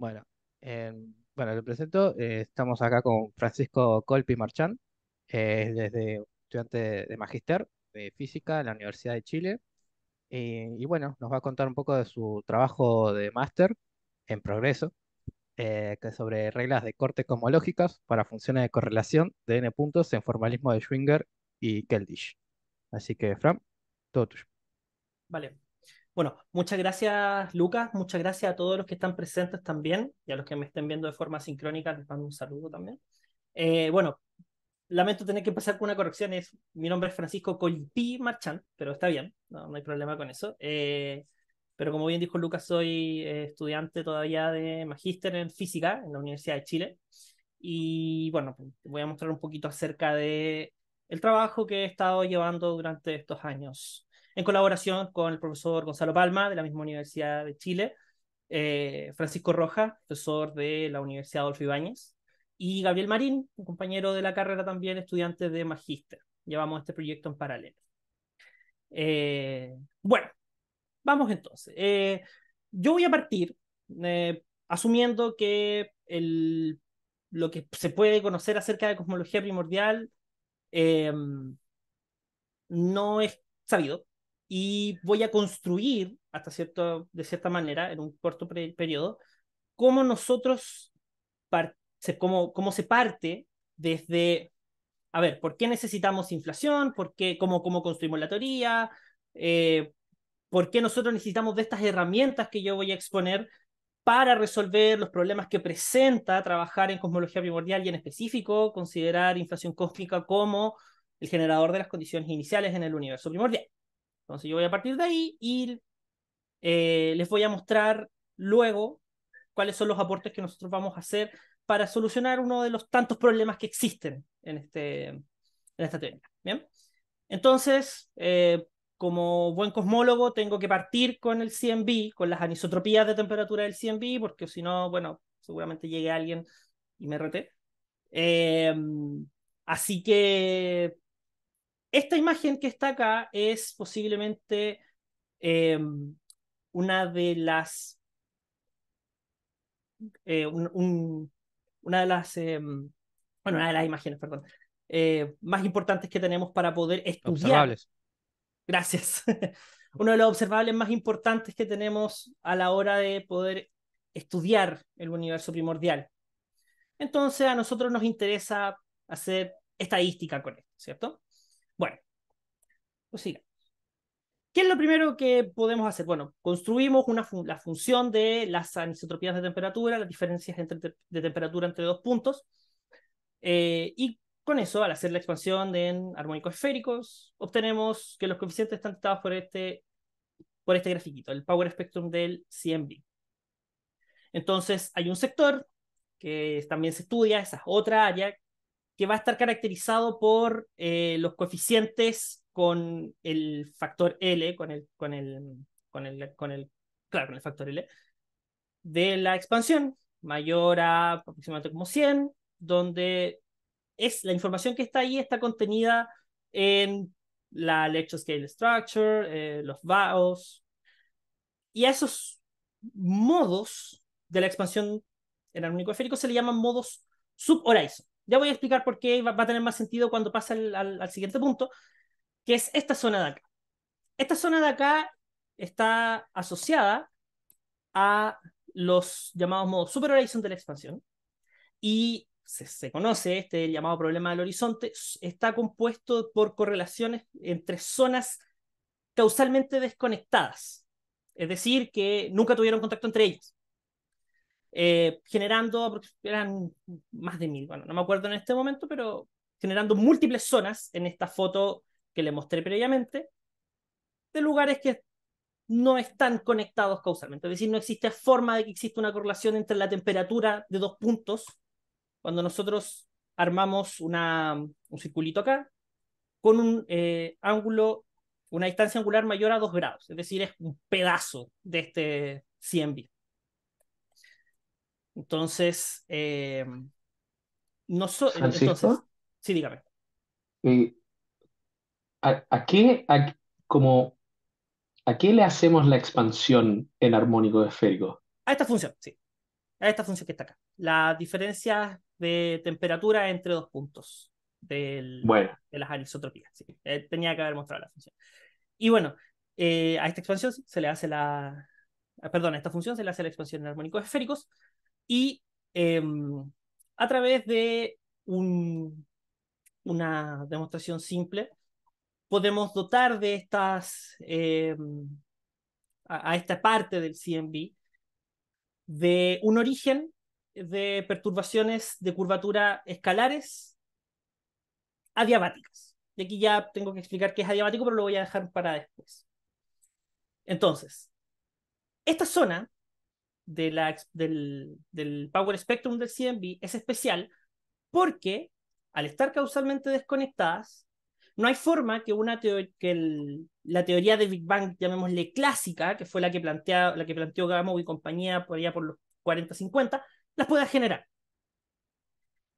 Bueno, em, bueno, lo presento. Eh, estamos acá con Francisco Colpi Marchán, eh, es desde estudiante de Magister de Física en la Universidad de Chile. y bueno, nos va a contar un poco de su trabajo de máster en progreso, eh, que es sobre reglas de corte cosmológicas para funciones de correlación de n puntos en formalismo de Schwinger y Keldysh. Así que, Fran, todo tuyo. Vale, bueno, muchas gracias Lucas, muchas gracias a todos los que están presentes también y a los que me estén viendo de forma sincrónica, les mando un saludo también. Eh, bueno, lamento tener que empezar con una corrección, es, mi nombre es Francisco Colpí Marchán, pero está bien, no, hay problema con eso. Eh, pero como bien dijo Lucas, soy eh, estudiante todavía de magíster en física en la Universidad de Chile. Y bueno, pues, voy a mostrar un poquito acerca de el trabajo que he estado llevando durante estos años en colaboración con el profesor Gonzalo Palma de la misma Universidad de Chile, eh, Francisco Roja, profesor de la Universidad Adolfo Ibáñez, y Gabriel Marín, un compañero de la carrera también, estudiante de magíster. Llevamos este proyecto en paralelo. Eh, bueno, vamos entonces. Eh, yo voy a partir asumiendo que lo que se puede conocer acerca de cosmología primordial no es sabido, y voy a construir, hasta cierto, de cierta manera, en un corto periodo, cómo nosotros, cómo, cómo se parte desde, a ver, ¿por qué necesitamos inflación? ¿Por qué, cómo, construimos la teoría? Eh, ¿Por qué nosotros necesitamos de estas herramientas que yo voy a exponer para resolver los problemas que presenta trabajar en cosmología primordial y en específico considerar inflación cósmica como el generador de las condiciones iniciales en el universo primordial. Entonces yo voy a partir de ahí y eh, les voy a mostrar luego cuáles son los aportes que nosotros vamos a hacer para solucionar uno de los tantos problemas que existen en, este, en esta teoría. ¿bien? Entonces, eh, como buen cosmólogo, tengo que partir con el CMB, con las anisotropías de temperatura del CMB, porque si no, bueno, seguramente llegue alguien y me rete. Eh, así que esta imagen que está acá es posiblemente em, una de las. Eh, una de las. Em, una de las imágenes, eh, más importantes que tenemos para poder estudiar. Observables. Gracias. Uno de los observables más importantes que tenemos a la hora de poder estudiar el universo primordial. Entonces, a nosotros nos interesa hacer estadística con esto, ¿cierto? Pues siga. ¿Qué es lo primero que podemos hacer? Bueno, construimos una la función de las anisotropías de temperatura, las diferencias entre de temperatura entre dos puntos, eh, y con eso, al hacer la expansión en armónicos esféricos, obtenemos que los coeficientes están dictados por este, por este grafiquito, el Power Spectrum del CMB. Entonces, hay un sector que también se estudia, esa otra área, que va a estar caracterizado por eh, los coeficientes con el factor L, con el, con el, con el, con el, claro, con el factor L, de la expansión, mayor a aproximadamente como 100, donde es la información que está ahí está contenida en la lecture scale structure, eh, los vaos, y a esos modos de la expansión en armónico esférico se le llaman modos sub Ya voy a explicar por qué va, a tener más sentido cuando pase al siguiente punto, que es esta zona de acá. Esta zona de acá está asociada a los llamados modos super de la expansión y se, conoce este llamado problema del horizonte, está compuesto por correlaciones entre zonas causalmente desconectadas, es decir, que nunca tuvieron contacto entre ellas, eh, generando, eran más de mil, bueno, no me acuerdo en este momento, pero generando múltiples zonas en esta foto que le mostré previamente, de lugares que no están conectados causalmente. Es decir, no existe forma de que exista una correlación entre la temperatura de dos puntos cuando nosotros armamos una, un circulito acá con un eh, ángulo, una distancia angular mayor a dos grados. Es decir, es un pedazo de este 100 Entonces, eh, no entonces, sí, dígame. ¿A, qué, como, ¿a qué le hacemos la expansión en armónico esférico? A esta función, sí. A esta función que está acá. La diferencia de temperatura entre dos puntos del- Bueno, de las anisotropías. sí. Eh, tenía que haber mostrado la función. Y bueno, eh, a esta expansión se le hace la. Ah, perdón, a esta función se le hace la expansión en armónicos esféricos. Y em, a través de un- una demostración simple, podemos dotar de estas, eh, a, esta parte del CMB de un origen de perturbaciones de curvatura escalares adiabáticas. Y aquí ya tengo que explicar qué es adiabático, pero lo voy a dejar para después. Entonces, esta zona del, del Power Spectrum del CMB es especial porque al estar causalmente desconectadas, no hay forma que, una que la teoría de Big Bang, llamémosle clásica, que fue la que, la que planteó Gamow y compañía por allá por los 40-50, las pueda generar.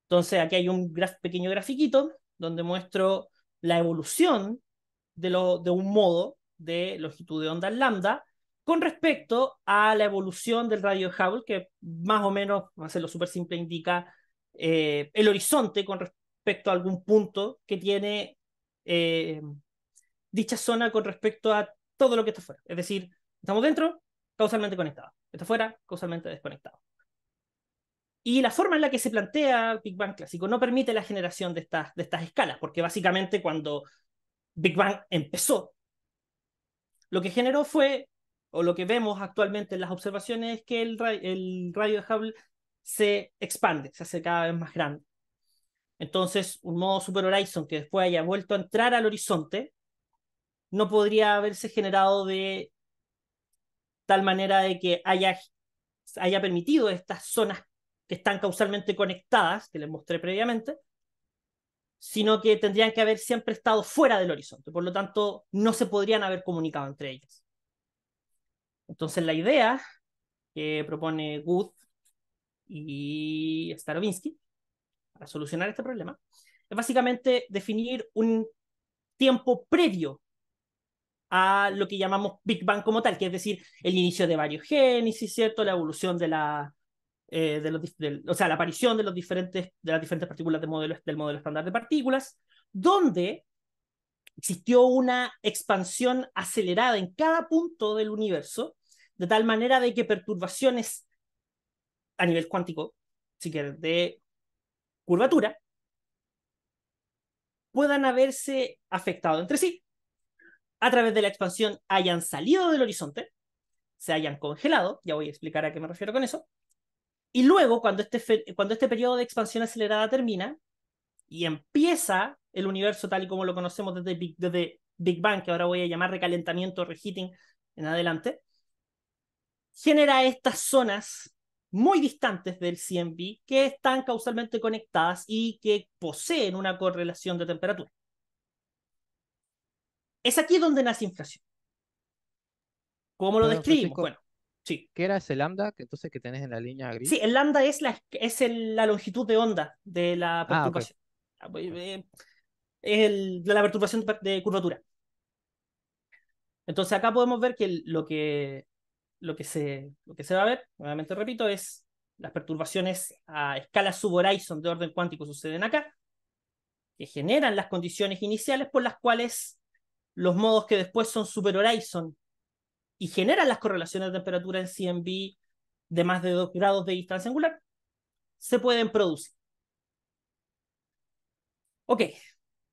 Entonces aquí hay un pequeño grafiquito donde muestro la evolución de, un modo de longitud de onda lambda con respecto a la evolución del radio de Hubble, que más o menos, vamos a hacerlo súper simple, indica eh, el horizonte con respecto a algún punto que tiene eh, dicha zona con respecto a todo lo que está fuera. Es decir, estamos dentro, causalmente conectado. Está fuera, causalmente desconectado. Y la forma en la que se plantea Big Bang clásico no permite la generación de estas, escalas, porque básicamente cuando Big Bang empezó, lo que generó fue, o lo que vemos actualmente en las observaciones, es que el, el radio de Hubble se expande, se hace cada vez más grande. Entonces, un modo Super Horizon que después haya vuelto a entrar al horizonte no podría haberse generado de tal manera de que haya, haya permitido estas zonas que están causalmente conectadas, que les mostré previamente, sino que tendrían que haber siempre estado fuera del horizonte. Por lo tanto, no se podrían haber comunicado entre ellas. Entonces, la idea que propone Wood y Starobinsky solucionar este problema, es básicamente definir un tiempo previo a lo que llamamos Big Bang como tal, que es decir, el inicio de varios ¿cierto? La evolución de la... Eh, de los, o sea, la aparición de, los diferentes, de las diferentes partículas de modelo, del modelo estándar de partículas, donde existió una expansión acelerada en cada punto del universo, de tal manera de que perturbaciones a nivel cuántico, si quieres, de curvatura puedan haberse afectado entre sí. A través de la expansión hayan salido del horizonte, se hayan congelado, ya voy a explicar a qué me refiero con eso, y luego cuando este, cuando este periodo de expansión acelerada termina y empieza el universo tal y como lo conocemos desde desde Big Bang, que ahora voy a llamar recalentamiento, reheating en adelante, genera estas zonas muy distantes del CMB que están causalmente conectadas y que poseen una correlación de temperatura. Es aquí donde nace inflación. ¿Cómo lo bueno, bueno, sí. ¿Qué era ese lambda que entonces que tenés en la línea gris? Sí, el lambda es la, es la longitud de onda de la ah, perturbación. Ah, es pues, eh, la perturbación de curvatura. Entonces acá podemos ver que lo que lo que se, lo que se va a ver, nuevamente repito, es las perturbaciones a escala subhorizon de orden cuántico suceden acá, que generan las condiciones iniciales por las cuales los modos que después son superhorizon y generan las correlaciones de temperatura en CMB de más de 2 grados de distancia angular, se pueden producir. Ok,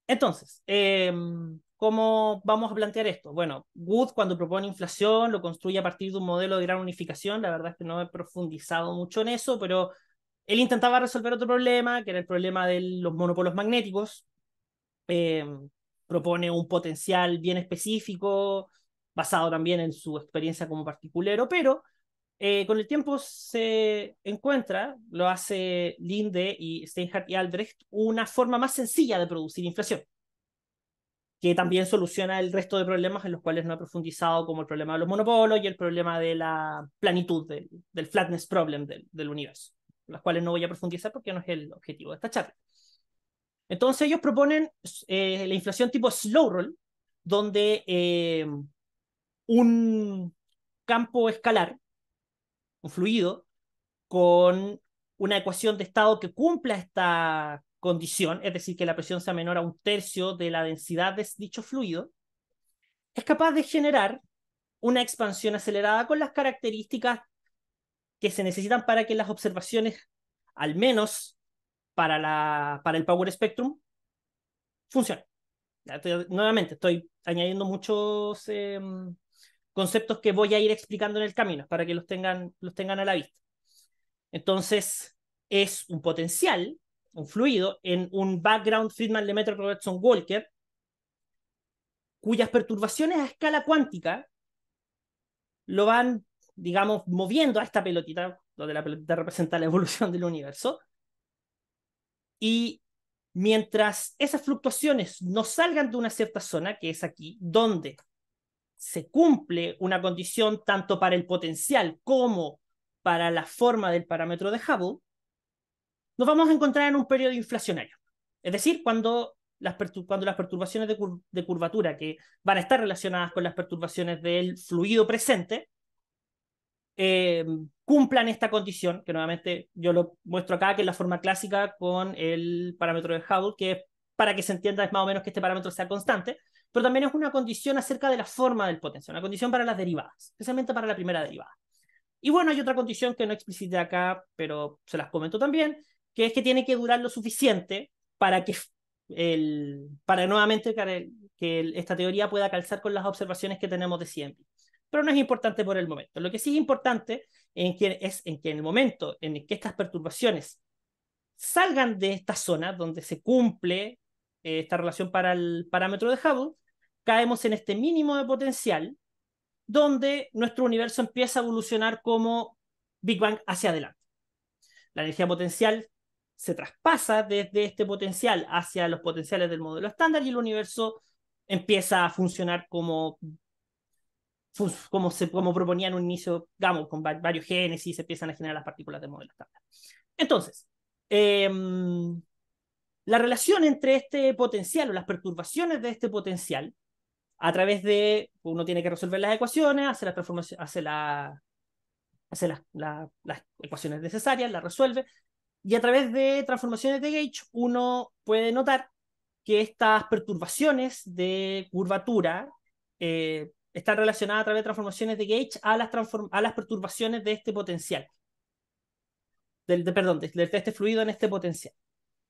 entonces, em, ¿Cómo vamos a plantear esto? Bueno, Wood cuando propone inflación lo construye a partir de un modelo de gran unificación. La verdad es que no he profundizado mucho en eso, pero él intentaba resolver otro problema, que era el problema de los monopolos magnéticos. Eh, propone un potencial bien específico, basado también en su experiencia como particulero, pero eh, con el tiempo se encuentra, lo hace Linde y Steinhardt y Albrecht, una forma más sencilla de producir inflación que también soluciona el resto de problemas en los cuales no he profundizado, como el problema de los monopolos y el problema de la planitud, del, flatness problem del, del universo, las cuales no voy a profundizar porque no es el objetivo de esta charla. Entonces ellos proponen eh, la inflación tipo slow roll, donde eh, un campo escalar, un fluido, con una ecuación de estado que cumpla esta condición, es decir, que la presión sea menor a un tercio de la densidad de dicho fluido, es capaz de generar una expansión acelerada con las características que se necesitan para que las observaciones, al menos para, la, para el Power Spectrum, funcionen. nuevamente, estoy añadiendo muchos em, conceptos que voy a ir explicando en el camino para que los tengan, los tengan a la vista. Entonces, es un potencial un fluido, en un background Friedman de Robertson Walker, cuyas perturbaciones a escala cuántica lo van, digamos, moviendo a esta pelotita, donde la pelotita representa la evolución del universo. Y mientras esas fluctuaciones no salgan de una cierta zona, que es aquí, donde se cumple una condición tanto para el potencial como para la forma del parámetro de Hubble, nos vamos a encontrar en un periodo inflacionario. Es decir, cuando las, cuando las perturbaciones de, curvatura que van a estar relacionadas con las perturbaciones del fluido presente eh, cumplan esta condición, que nuevamente yo lo muestro acá, que es la forma clásica con el parámetro de Hubble, que es para que se entienda es más o menos que este parámetro sea constante, pero también es una condición acerca de la forma del potencial, una condición para las derivadas, especialmente para la primera derivada. Y bueno, hay otra condición que no explicité acá, pero se las comento también, que es que tiene que durar lo suficiente para que el, para nuevamente que, esta teoría pueda calzar con las observaciones que tenemos de siempre. Pero no es importante por el momento. Lo que sí es importante es en que en el momento en que estas perturbaciones salgan de esta zona donde se cumple eh, esta relación para el parámetro de Hubble, caemos en este mínimo de potencial donde nuestro universo empieza a evolucionar como Big Bang hacia adelante. La energía potencial se traspasa desde este potencial hacia los potenciales del modelo estándar y el universo empieza a funcionar como, como, se, como proponía en un inicio digamos con varios génesis, se empiezan a generar las partículas del modelo estándar. Entonces, em, la relación entre este potencial o las perturbaciones de este potencial, a través de, uno tiene que resolver las ecuaciones, hace las transformaciones, hace la, hace las ecuaciones necesarias, las resuelve, y a través de transformaciones de gauge uno puede notar que estas perturbaciones de curvatura eh, están relacionadas a través de transformaciones de gauge a las, a las perturbaciones de este potencial. Del, perdón, de, de este fluido en este potencial.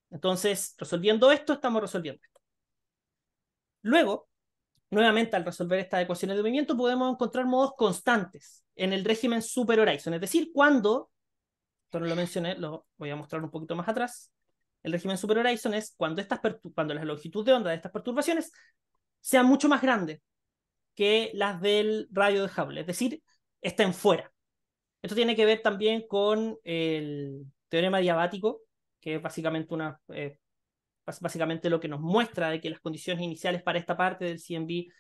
Entonces, resolviendo esto, estamos resolviendo esto. Luego, nuevamente al resolver estas ecuaciones de movimiento, podemos encontrar modos constantes en el régimen super es decir, cuando esto no lo mencioné, lo voy a mostrar un poquito más atrás. El régimen superhorizon es cuando, estas cuando la longitud de onda de estas perturbaciones sean mucho más grandes que las del radio de Hubble, es decir, estén fuera. Esto tiene que ver también con el teorema diabático, que es básicamente, una, eh, básicamente lo que nos muestra de que las condiciones iniciales para esta parte del CMB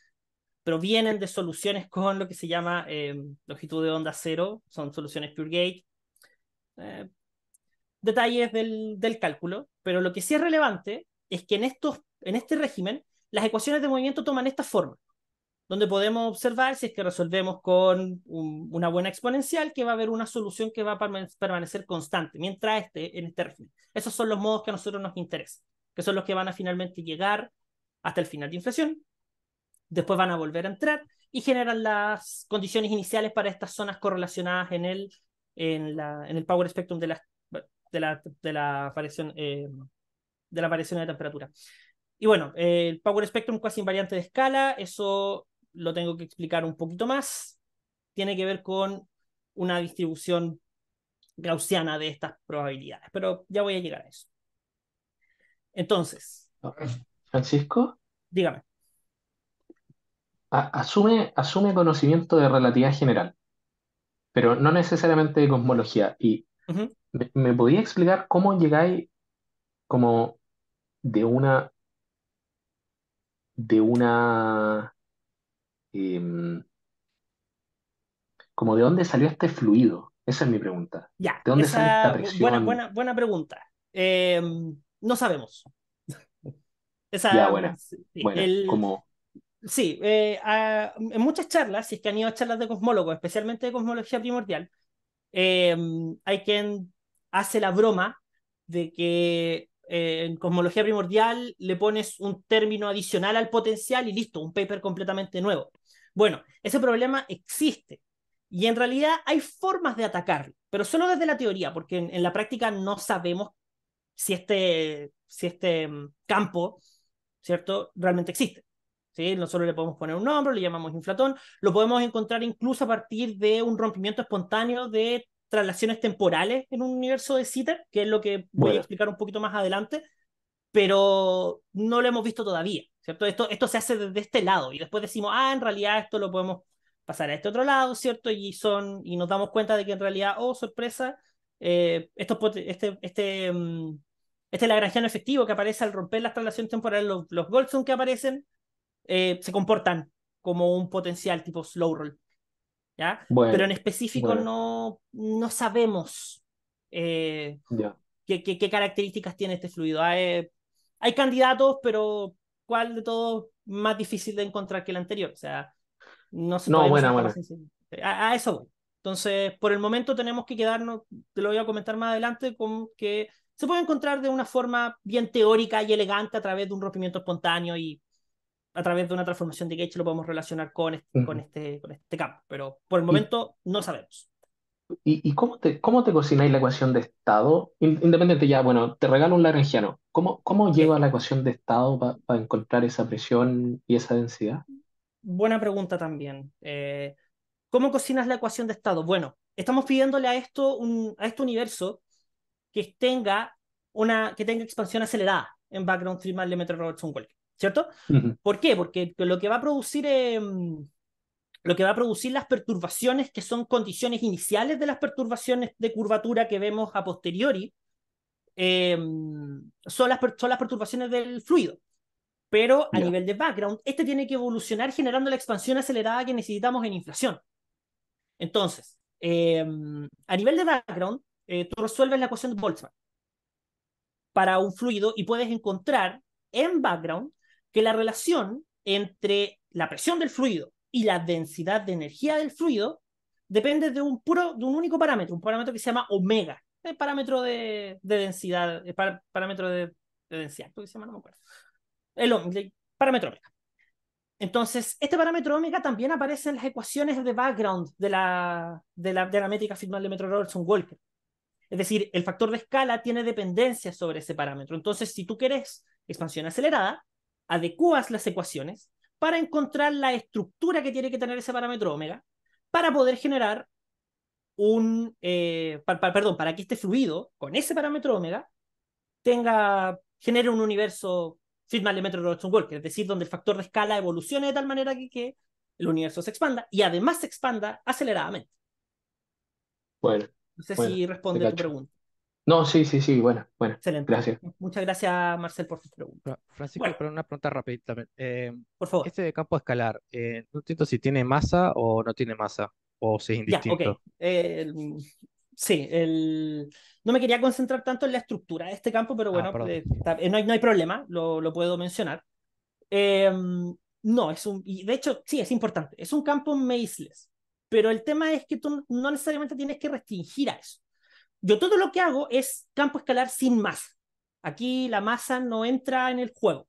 provienen de soluciones con lo que se llama eh, longitud de onda cero, son soluciones Pure Gate, eh, detalles del, cálculo, pero lo que sí es relevante es que en, estos, en este régimen las ecuaciones de movimiento toman esta forma, donde podemos observar si es que resolvemos con una buena exponencial que va a haber una solución que va a permanecer constante mientras esté en este régimen. Esos son los modos que a nosotros nos interesan, que son los que van a finalmente llegar hasta el final de inflación, después van a volver a entrar y generan las condiciones iniciales para estas zonas correlacionadas en el en, la, el power spectrum de la, de eh, de variación, de la temperatura. Y bueno, eh, el power spectrum casi invariante de escala, eso lo tengo que explicar un poquito más. Tiene que ver con una distribución gaussiana de estas probabilidades, pero ya voy a llegar a eso. Entonces. Francisco. Dígame. Asume, asume conocimiento de relatividad general pero no necesariamente cosmología. Y me, podía explicar cómo llegáis como de una, de una, em, como de dónde salió este fluido? Esa es mi pregunta. Ya, ¿De dónde salió esta presión? Buena, buena, pregunta. Em, no sabemos. Esa, ya, bueno, como Sí, eh, ah, en muchas charlas, si es que han ido a charlas de cosmólogos, especialmente de cosmología primordial, eh, hay quien hace la broma de que eh, en cosmología primordial le pones un término adicional al potencial y listo, un paper completamente nuevo. Bueno, ese problema existe y en realidad hay formas de atacarlo, pero solo desde la teoría, porque en, en la práctica no sabemos si este, si este mm, campo, ¿cierto?, realmente existe no solo le podemos poner un nombre, le llamamos inflatón, lo podemos encontrar incluso a partir de un rompimiento espontáneo de traslaciones temporales en un universo de Citer, que es lo que voy a explicar un poquito más adelante, pero no lo hemos visto todavía, ¿cierto? Esto, esto se hace desde este lado y después decimos, ah, en realidad esto lo podemos pasar a este otro lado, ¿cierto? Y, son, y nos damos cuenta de que en realidad, oh, sorpresa, eh, esto, este, este, mm, este Lagrangiano efectivo que aparece al romper las traslaciones temporales, los, los Goldstone que aparecen, eh, se comportan como un potencial tipo slow roll. ¿ya? Pero en específico no, no sabemos eh, qué, qué, características tiene este fluido. Hay, hay candidatos, pero ¿cuál de todos más difícil de encontrar que el anterior? O sea, no se No, buena, buena. A, a, eso voy. Entonces, por el momento tenemos que quedarnos, te lo voy a comentar más adelante, con que se puede encontrar de una forma bien teórica y elegante a través de un rompimiento espontáneo y a través de una transformación de gauge lo podemos relacionar con este, con este, con este campo, pero por el momento no sabemos. ¿Y, cómo, te, cómo te cocináis la ecuación de estado? Independiente ya, bueno, te regalo un lagrangiano. ¿Cómo, cómo lleva la ecuación de estado para encontrar esa presión y esa densidad? Buena pregunta también. Eh, ¿Cómo cocinas la ecuación de estado? Bueno, estamos pidiéndole a esto a este universo que tenga una que tenga expansión acelerada en background 3 de Metro Robertson wolke ¿cierto? ¿Por qué? Porque lo que va a producir... Em, lo que va a producir las perturbaciones que son condiciones iniciales de las perturbaciones de curvatura que vemos a posteriori, em, son, las, son las perturbaciones del fluido. Pero a nivel de background, este tiene que evolucionar generando la expansión acelerada que necesitamos en inflación. Entonces, em, a nivel de background, eh, tú resuelves la ecuación de Boltzmann para un fluido y puedes encontrar en background que la relación entre la presión del fluido y la densidad de energía del fluido depende de un, puro, de un único parámetro, un parámetro que se llama omega, el parámetro de, densidad, el parámetro de, densidad, se llama, no me acuerdo. El, parámetro omega. Entonces, este parámetro omega también aparece en las ecuaciones de background de la, de la, de la métrica final de Metro Robertson Walker. Es decir, el factor de escala tiene dependencia sobre ese parámetro. Entonces, si tú querés expansión acelerada, adecuas las ecuaciones para encontrar la estructura que tiene que tener ese parámetro omega para poder generar un, eh, perdón, para que este fluido con ese parámetro omega tenga, genere un universo Friedman metro Robertson Walker, es decir, donde el factor de escala evolucione de tal manera que, el universo se expanda y además se expanda aceleradamente. Bueno. No sé si responde a tu pregunta. No, sí, sí, sí, bueno, bueno. Excelente. Gracias. Muchas gracias, Marcel, por tu pregunta Francisco, una pregunta rapidita eh, por favor. Este de campo escalar, eh, no entiendo si tiene masa o no tiene masa, o si es indistinto. Ya, okay. sí, el... no me quería concentrar tanto en la estructura de este campo, pero ah, bueno, eh, no, hay, no, hay, problema, lo, lo puedo mencionar. Em, no, es un. Y de hecho, sí, es importante. Es un campo maceless, pero el tema es que tú no necesariamente tienes que restringir a eso. Yo todo lo que hago es campo escalar sin masa. Aquí la masa no entra en el juego.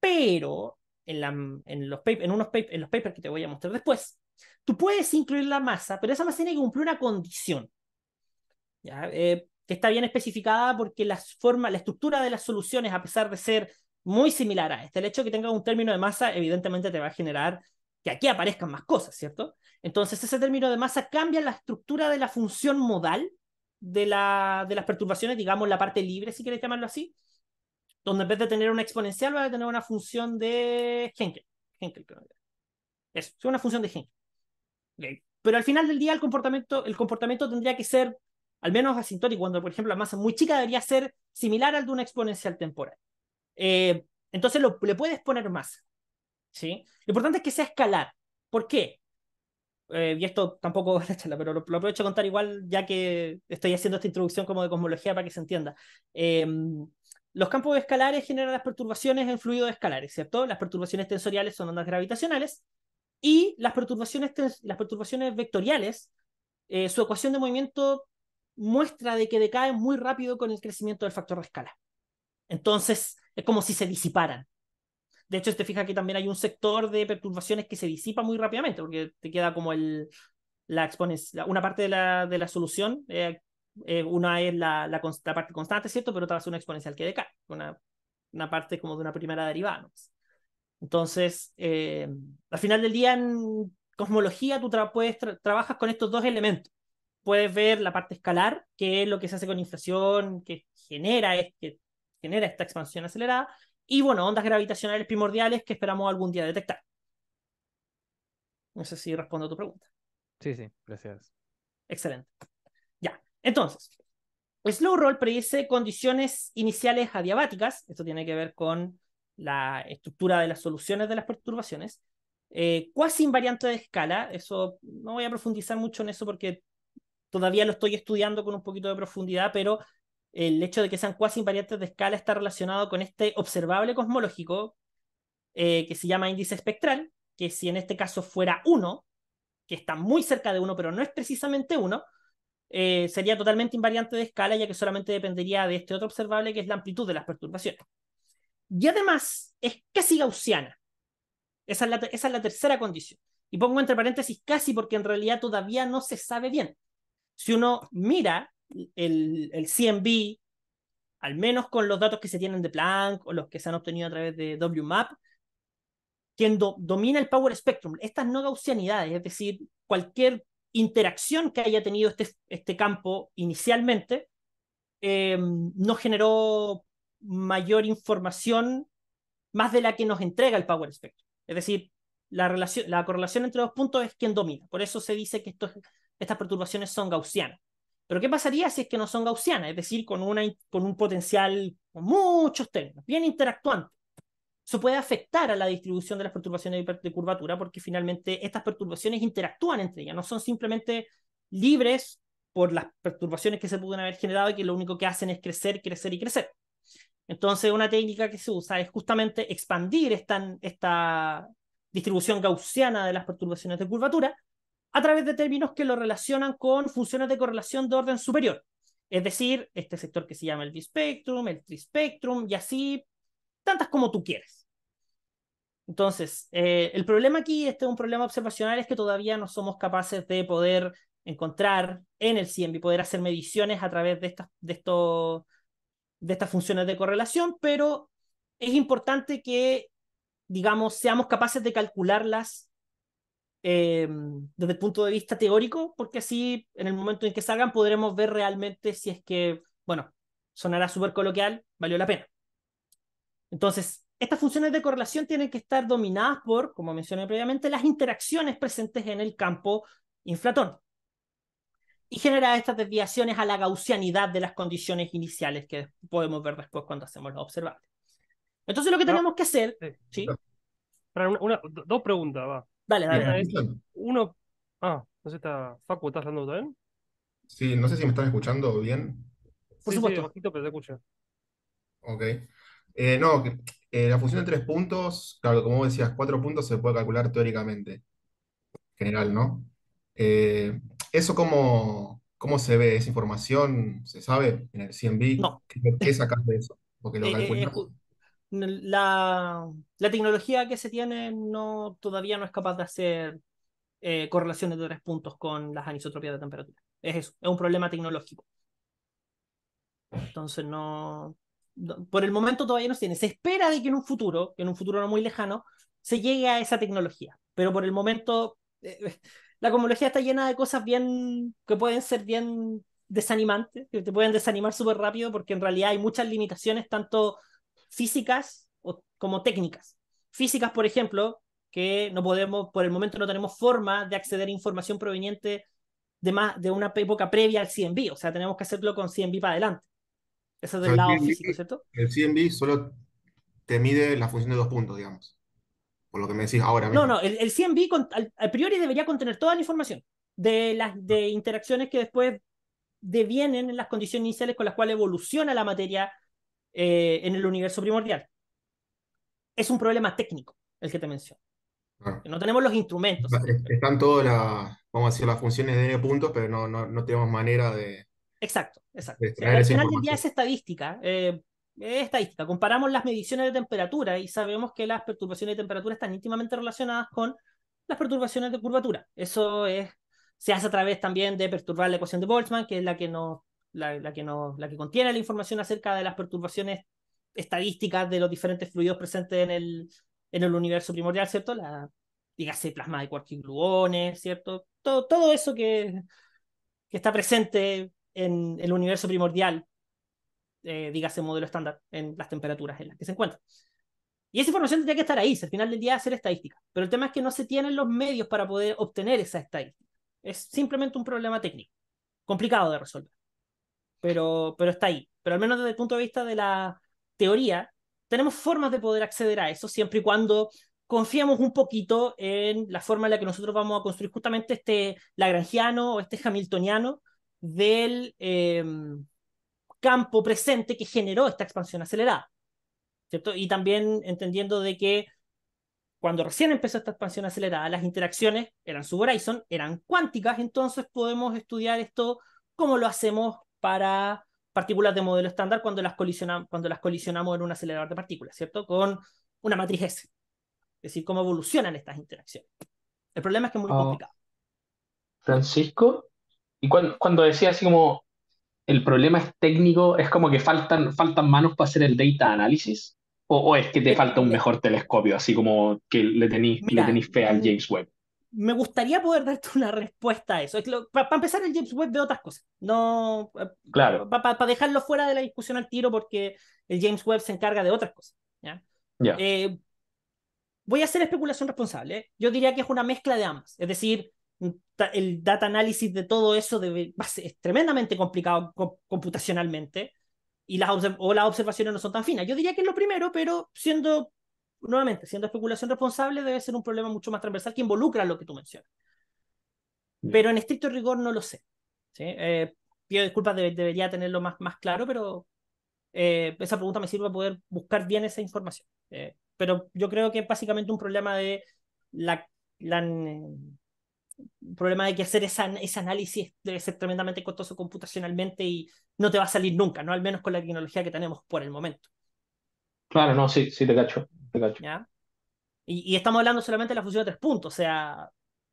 Pero en, la, en los, en, unos en los papers que te voy a mostrar después, tú puedes incluir la masa, pero esa masa tiene que cumplir una condición. ¿ya? Eh, que está bien especificada porque la, forma, la estructura de las soluciones, a pesar de ser muy similar a este, el hecho de que tenga un término de masa, evidentemente te va a generar que aquí aparezcan más cosas, ¿cierto? Entonces ese término de masa cambia la estructura de la función modal de, la, de las perturbaciones, digamos la parte libre, si quieres llamarlo así, donde en vez de tener una exponencial va a tener una función de Henkel. es una función de Henkel. Pero al final del día el comportamiento, el comportamiento tendría que ser, al menos asintótico, cuando por ejemplo la masa muy chica, debería ser similar al de una exponencial temporal. Eh, entonces lo, le puedes poner masa. ¿sí? Lo importante es que sea escalar. ¿Por qué? Eh, y esto tampoco es la charla, pero lo, aprovecho a contar igual, ya que estoy haciendo esta introducción como de cosmología para que se entienda. Em, los campos escalares generan las perturbaciones en fluidos escalares, ¿cierto? Las perturbaciones tensoriales son ondas gravitacionales y las perturbaciones, las perturbaciones vectoriales, eh, su ecuación de movimiento muestra de que decaen muy rápido con el crecimiento del factor de escala. Entonces, es como si se disiparan. De hecho, te fijas que también hay un sector de perturbaciones que se disipa muy rápidamente, porque te queda como el, la una parte de la, de la solución, eh, eh, una es la, la, parte constante, ¿cierto? Pero otra es una exponencial que decae, una, una parte como de una primera derivada. Entonces, eh, al final del día en cosmología tú trabajas con estos dos elementos. Puedes ver la parte escalar, que es lo que se hace con inflación, que genera, es, que genera esta expansión acelerada, y bueno, ondas gravitacionales primordiales que esperamos algún día detectar. No sé si respondo a tu pregunta. Sí, sí, gracias. Excelente. Ya, entonces, Slow Roll predice condiciones iniciales adiabáticas, esto tiene que ver con la estructura de las soluciones de las perturbaciones, eh, cuasi invariante de escala, eso no voy a profundizar mucho en eso porque todavía lo estoy estudiando con un poquito de profundidad, pero el hecho de que sean cuasi invariantes de escala está relacionado con este observable cosmológico eh, que se llama índice espectral, que si en este caso fuera 1, que está muy cerca de 1, pero no es precisamente 1, eh, sería totalmente invariante de escala, ya que solamente dependería de este otro observable, que es la amplitud de las perturbaciones. Y además es casi gaussiana. esa es la tercera condición. Y pongo entre paréntesis casi porque en realidad todavía no se sabe bien. Si uno mira el, el CMB, al menos con los datos que se tienen de Planck o los que se han obtenido a través de WMAP, quien domina el power spectrum, estas no gaussianidades, es decir, cualquier interacción que haya tenido este, este campo inicialmente, eh, no generó mayor información más de la que nos entrega el power spectrum. Es decir, la, relación, la correlación entre dos puntos es quien domina. Por eso se dice que estas perturbaciones son gaussianas. Pero ¿qué pasaría si es que no son gaussianas? Es decir, con, un potencial, con muchos términos, bien interactuante. Eso puede afectar a la distribución de las perturbaciones de, curvatura porque finalmente estas perturbaciones interactúan entre ellas, no son simplemente libres por las perturbaciones que se pueden haber generado y que lo único que hacen es crecer, crecer y crecer. Entonces, una técnica que se usa es justamente expandir esta distribución gaussiana de las perturbaciones de curvatura a través de términos que lo relacionan con funciones de correlación de orden superior. Es decir, este sector que se llama el bispectrum, el trispectrum y así, tantas como tú quieres. Entonces, eh, el problema aquí, este es un problema observacional, es que todavía no somos capaces de poder encontrar en el CMB, poder hacer mediciones a través de estas, de, esto, de estas funciones de correlación, pero es importante que, digamos, seamos capaces de calcularlas Em, desde el punto de vista teórico, porque así en el momento en que salgan podremos ver realmente si es que, bueno, sonará súper coloquial, valió la pena. Entonces, estas funciones de correlación tienen que estar dominadas por, como mencioné previamente, las interacciones presentes en el campo inflatón y genera estas desviaciones a la gaussianidad de las condiciones iniciales que podemos ver después cuando hacemos los observables. Entonces lo que tenemos que hacer... Eh, ¿sí? dos preguntas, va. Dale, dale. Uno. Ah, no sé, está. Facu, ¿estás hablando también? Sí, no sé si me están escuchando bien. Por supuesto. bajito, pero te escucho. Ok. Eh, no, eh, la función de tres puntos, claro, como decías, cuatro puntos se puede calcular teóricamente. En General, ¿no? Eh, ¿eso cómo, cómo se ve? ¿Esa información se sabe en el CMB? No. ¿Qué, qué de eso? Porque lo calculas la, tecnología que se tiene no, todavía no es capaz de hacer eh, correlaciones de tres puntos con las anisotropias de temperatura. Es eso, es un problema tecnológico. Entonces no, por el momento todavía no se tiene. Se espera de que en un futuro, en un futuro no muy lejano, se llegue a esa tecnología. Pero por el momento eh, eh, la cosmología está llena de cosas bien que pueden ser bien desanimantes, que te pueden desanimar súper rápido porque en realidad hay muchas limitaciones tanto físicas o como técnicas. Físicas, por ejemplo, que no podemos, por el momento no tenemos forma de acceder a información proveniente de, más, de una época previa al CNB. o sea, tenemos que hacerlo con CNB para adelante. Eso es del ah, lado físico, ¿cierto? El CNB solo te mide la función de dos puntos, digamos. Por lo que me decís ahora. No, no, el, CNB a priori debería contener toda la información de las de ah. interacciones que después devienen en las condiciones iniciales con las cuales evoluciona la materia eh, en el universo primordial. Es un problema técnico el que te menciono. Ah. No tenemos los instrumentos. Están todas las, vamos a decir, las funciones de N puntos, pero no, no, no tenemos manera de... Exacto, exacto. Eh, al final del día es estadística. Eh, es estadística. Comparamos las mediciones de temperatura y sabemos que las perturbaciones de temperatura están íntimamente relacionadas con las perturbaciones de curvatura. Eso es, se hace a través también de perturbar la ecuación de Boltzmann, que es la que nos la, que no, la que contiene la información acerca de las perturbaciones estadísticas de los diferentes fluidos presentes en el, en el universo primordial, ¿cierto? La, dígase, plasma de quarks y gluones, ¿cierto? Todo, eso que, que está presente en el universo primordial, eh, dígase modelo estándar, en las temperaturas en las que se encuentra. Y esa información tendría que estar ahí, al final del día hacer estadística. Pero el tema es que no se tienen los medios para poder obtener esa estadística. Es simplemente un problema técnico, complicado de resolver pero, está ahí. Pero al menos desde el punto de vista de la teoría, tenemos formas de poder acceder a eso siempre y cuando confiamos un poquito en la forma en la que nosotros vamos a construir justamente este lagrangiano o este hamiltoniano del em, campo presente que generó esta expansión acelerada. ¿cierto? Y también entendiendo de que cuando recién empezó esta expansión acelerada, las interacciones eran subhorizon, eran cuánticas, entonces podemos estudiar esto como lo hacemos para partículas de modelo estándar cuando las, colisionamos, cuando las colisionamos en un acelerador de partículas, ¿cierto? Con una matriz S. Es decir, cómo evolucionan estas interacciones. El problema es que es muy ah. complicado. Francisco, y cuando, decías decía así como el problema es técnico, es como que faltan, manos para hacer el data análisis, o, es que te falta un mejor telescopio, así como que le tenéis le tenís fe al mm, James Webb me gustaría poder darte una respuesta a eso. para empezar, el James Webb de otras cosas. No, eh, claro. Para dejarlo fuera de la discusión al tiro, porque el James Webb se encarga de otras cosas. ¿ya? Eh, voy a hacer especulación responsable. Yo diría que es una mezcla de ambas. Es decir, el data análisis de todo eso debe, es tremendamente complicado computacionalmente y las o las observaciones no son tan finas. Yo diría que es lo primero, pero siendo nuevamente, siendo especulación responsable, debe ser un problema mucho más transversal que involucra lo que tú mencionas. Pero en estricto rigor no lo sé. Eh, pido disculpas, debería tenerlo más, claro, pero eh, esa pregunta me sirve para poder buscar bien esa información. Eh, pero yo creo que es básicamente un problema de la, la problema de que hacer ese análisis debe ser tremendamente costoso computacionalmente y no te va a salir nunca, ¿no? Al menos con la tecnología que tenemos por el momento. Claro, no, sí, sí, te cacho. Te cacho. ¿Ya? Y, estamos hablando solamente de la función de tres puntos, o sea.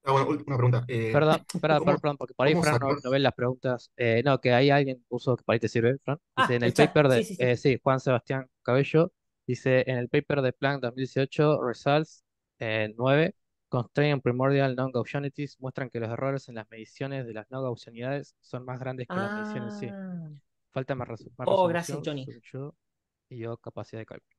Ah, bueno, una pregunta. Eh, perdón, perdón, perdón, porque por ahí Fran no, ven las preguntas. Eh, no, que hay alguien puso que por ahí te sirve, Fran. Ah, en el paper de. Sí, eh, sí, Juan Sebastián Cabello dice: en el paper de Planck 2018, Results 9, Constraint Primordial Non-Gaussianities muestran que los errores en las mediciones de las no-Gaussianidades son más grandes que las mediciones sí. Ah. Falta más, más Oh, gracias, Johnny y yo capacidad de cálculo.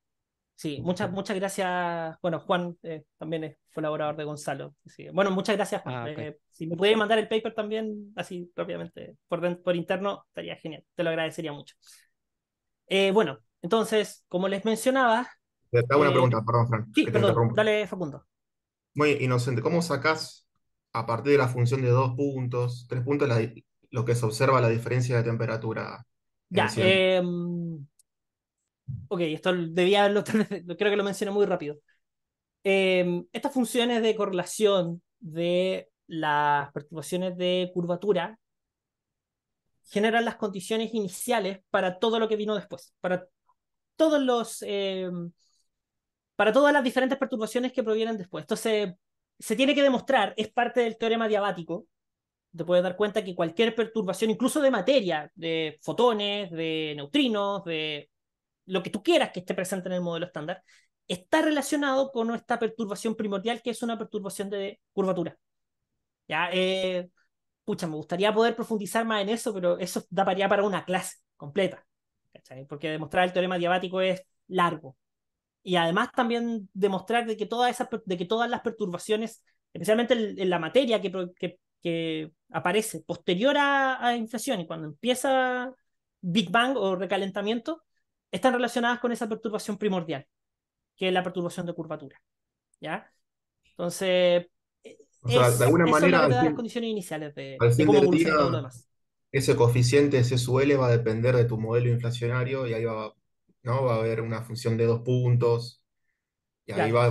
Sí, muchas, muchas gracias. Bueno, Juan eh, también es colaborador de Gonzalo. Bueno, muchas gracias, Juan. Ah, eh, si me puedes mandar el paper también, así propiamente, por, interno, estaría genial. Te lo agradecería mucho. Eh, bueno, entonces, como les mencionaba. Te hago una pregunta, perdón, Fran. Sí, perdón, dale, Facundo. Muy inocente. ¿Cómo sacas a partir de la función de dos puntos, tres puntos, lo que se observa la diferencia de temperatura? Ya, eh, ok, esto debía haberlo, creo que lo mencioné muy rápido. Em, estas funciones de correlación de las perturbaciones de curvatura generan las condiciones iniciales para todo lo que vino después, para todos los... Em, para todas las diferentes perturbaciones que provienen después. Esto se, se tiene que demostrar, es parte del teorema diabático. Te puedes dar cuenta que cualquier perturbación, incluso de materia, de fotones, de neutrinos, de lo que tú quieras que esté presente en el modelo estándar, está relacionado con esta perturbación primordial que es una perturbación de curvatura. Ya, eh, pucha, me gustaría poder profundizar más en eso, pero eso da para, para una clase completa, Porque demostrar el teorema diabático es largo. Y además también demostrar de que, todas esas, de que todas las perturbaciones, especialmente en la materia que, que, que aparece posterior a, a inflación y cuando empieza Big Bang o recalentamiento, están relacionadas con esa perturbación primordial, que es la perturbación de curvatura. ¿Ya? Entonces, de alguna manera, las condiciones iniciales de, al fin Ese coeficiente va a depender de tu modelo inflacionario y ahí va, ¿no? va a haber una función de dos puntos y ahí va,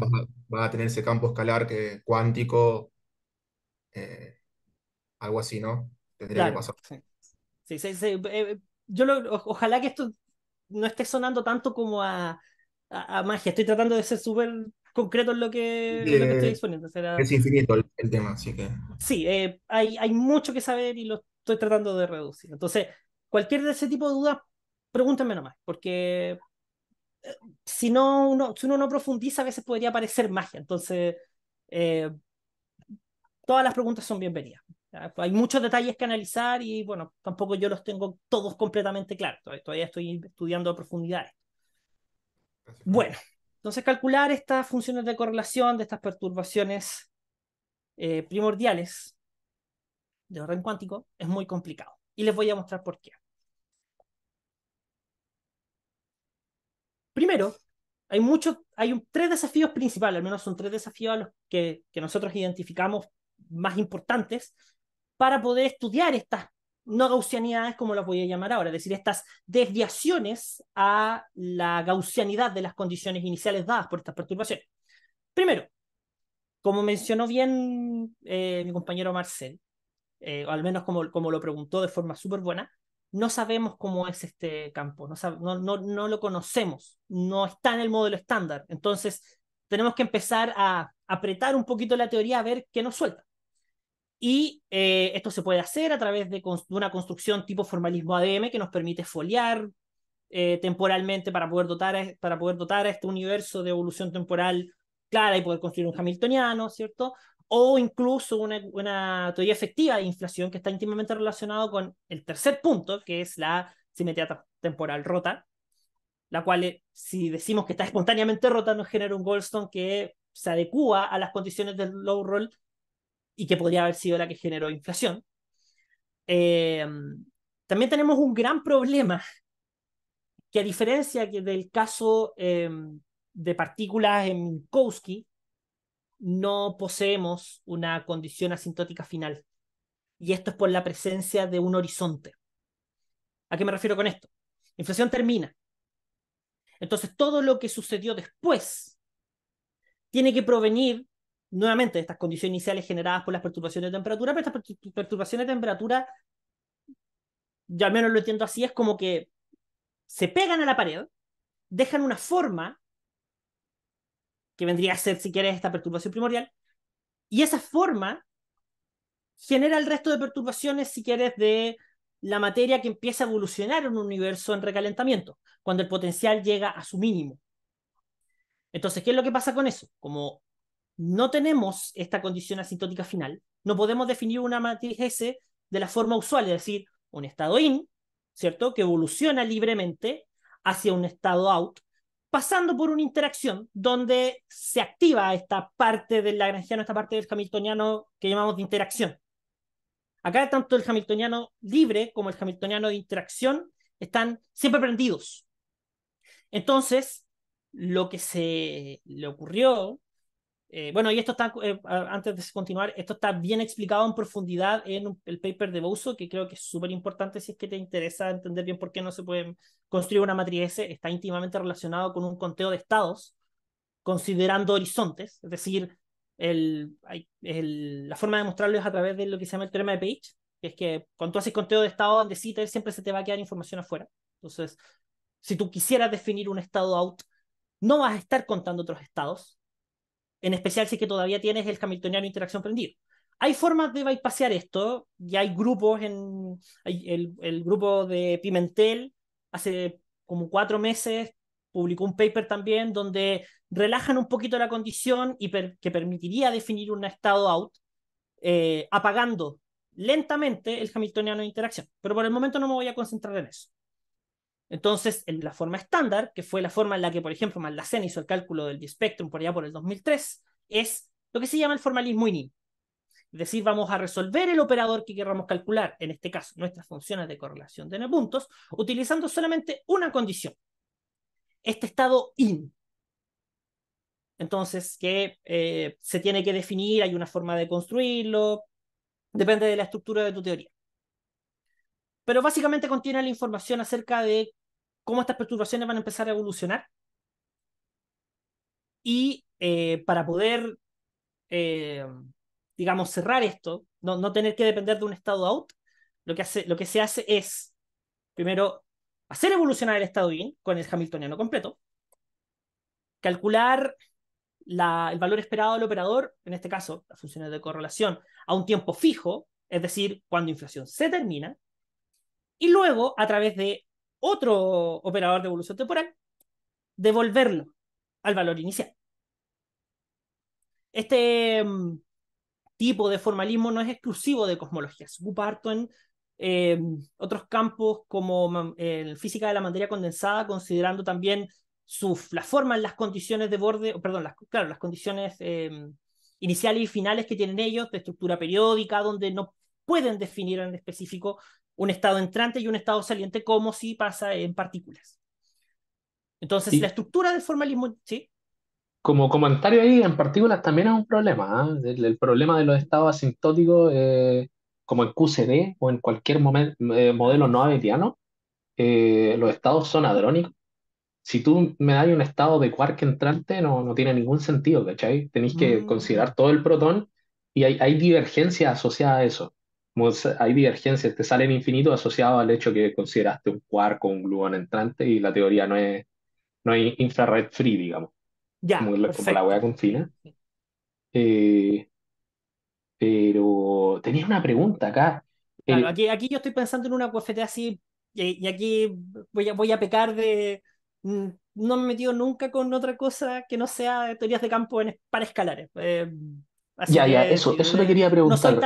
a tener ese campo escalar cuántico, eh, algo así, ¿no? Tendría que pasar. Sí. Sí, sí, eh, yo ojalá que esto no esté sonando tanto como a, magia. Estoy tratando de ser súper concreto en lo que, estoy eh, disponiendo. Es infinito el, tema, así que. Sí, eh, hay, mucho que saber y lo estoy tratando de reducir. Entonces, cualquier de ese tipo de dudas, pregúntenme nomás, porque eh, si no, uno, uno no profundiza, a veces podría parecer magia. Entonces, todas las preguntas son bienvenidas. Ah, pues, hay muchos detalles que analizar y bueno, tampoco yo los tengo todos completamente claros. Todavía, estoy estudiando a profundidades. Bueno, entonces calcular estas funciones de correlación de estas perturbaciones eh, primordiales de orden cuántico es muy complicado. Y les voy a mostrar por qué. Primero, hay muchos, hay tres desafíos principales, al menos son tres desafíos a los que, que nosotros identificamos más importantes para poder estudiar estas no gaussianidades, como las voy a llamar ahora, es decir, estas desviaciones a la gaussianidad de las condiciones iniciales dadas por estas perturbaciones. Primero, como mencionó bien eh, mi compañero Marcel, eh, o al menos como, como lo preguntó de forma súper buena, no sabemos cómo es este campo, no, lo conocemos, no está en el modelo estándar. Entonces, tenemos que empezar a apretar un poquito la teoría a ver qué nos suelta. Y eh, esto se puede hacer a través de, una construcción tipo formalismo ADM que nos permite foliar eh, temporalmente para poder, dotar a, e, para poder dotar a este universo de evolución temporal clara y poder construir un hamiltoniano, ¿cierto? O incluso una, una teoría efectiva de inflación que está íntimamente relacionado con el tercer punto, que es la simetría temporal rota, la cual, eh, si decimos que está espontáneamente rota, nos genera un Goldstone que se adecua a las condiciones del low roll y que podría haber sido la que generó inflación. Eh, también tenemos un gran problema que a diferencia del caso eh, de partículas en Minkowski, no poseemos una condición asintótica final. Y esto es por la presencia de un horizonte. ¿A qué me refiero con esto? Inflación termina. Entonces todo lo que sucedió después tiene que provenir nuevamente estas condiciones iniciales generadas por las perturbaciones de temperatura, pero estas perturbaciones de temperatura, yo al menos lo entiendo así, es como que se pegan a la pared, dejan una forma, que vendría a ser, si quieres, esta perturbación primordial, y esa forma genera el resto de perturbaciones, si quieres, de la materia que empieza a evolucionar en un universo en recalentamiento, cuando el potencial llega a su mínimo. Entonces, ¿qué es lo que pasa con eso? Como no tenemos esta condición asintótica final, no podemos definir una matriz S de la forma usual, es decir, un estado in, ¿cierto? Que evoluciona libremente hacia un estado out, pasando por una interacción donde se activa esta parte del lagrangiano, esta parte del hamiltoniano que llamamos de interacción. Acá tanto el hamiltoniano libre como el hamiltoniano de interacción están siempre prendidos. Entonces, lo que se le ocurrió eh, bueno, y esto está, eh, antes de continuar, esto está bien explicado en profundidad en el paper de Bousso, que creo que es súper importante si es que te interesa entender bien por qué no se puede construir una matriz S. Está íntimamente relacionado con un conteo de estados, considerando horizontes, es decir, la forma de mostrarlo es a través de lo que se llama el teorema de Page, que es que cuando tú haces conteo de estado donde sí, siempre se te va a quedar información afuera. Entonces, si tú quisieras definir un estado out, no vas a estar contando otros estados, en especial si es que todavía tienes el hamiltoniano interacción prendido. Hay formas de bypassear esto, y hay grupos en el, grupo de Pimentel hace como cuatro meses publicó un paper también donde relajan un poquito la condición y que permitiría definir un estado out, eh, apagando lentamente el hamiltoniano de interacción. Pero por el momento no me voy a concentrar en eso. Entonces, en la forma estándar, que fue la forma en la que, por ejemplo, Maldacena hizo el cálculo del D-spectrum por allá por el 2003, es lo que se llama el formalismo in-in. Es decir, vamos a resolver el operador que queramos calcular, en este caso nuestras funciones de correlación de n puntos, utilizando solamente una condición, este estado in. Entonces, que eh, se tiene que definir, hay una forma de construirlo, depende de la estructura de tu teoría. Pero básicamente contiene la información acerca de cómo estas perturbaciones van a empezar a evolucionar. Y eh, para poder, eh, digamos, cerrar esto, no, tener que depender de un estado out, lo que, hace, lo que se hace es, primero, hacer evolucionar el estado in con el hamiltoniano completo, calcular el valor esperado del operador, en este caso, las funciones de correlación, a un tiempo fijo, es decir, cuando inflación se termina, y luego, a través de otro operador de evolución temporal, devolverlo al valor inicial. Este mm, tipo de formalismo no es exclusivo de cosmología, se ocupa harto en eh, otros campos como mm, en física de la materia condensada, considerando también las formas, las condiciones de borde, perdón, claro, las condiciones em, iniciales y finales que tienen ellos, de estructura periódica, donde no pueden definir en específico un estado entrante y un estado saliente, como si pasa en partículas. Entonces, la estructura del formalismo, ¿sí? Como comentario ahí, en partículas también es un problema. ¿ah? El, problema de los estados asintóticos, eh, como en QCD o en cualquier eh, modelo no abeliano, eh, los estados son hadrónicos. Si tú me das un estado de quark entrante, no, no tiene ningún sentido, ¿cachai? Tenéis que mm. considerar todo el protón y hay, hay divergencias asociadas a eso hay divergencias, te salen infinitos asociado al hecho que consideraste un cuarco o un gluón entrante y la teoría no es, no es infrared free, digamos. Ya, como, la, como la hueá confina. Eh, pero tenía una pregunta acá. Claro, eh, aquí, aquí yo estoy pensando en una cofete así, y, aquí voy a, voy a pecar de. Mm, no me he metido nunca con otra cosa que no sea teorías de campo en, para escalares. Eh, ya, ya, eso, eso te quería preguntar.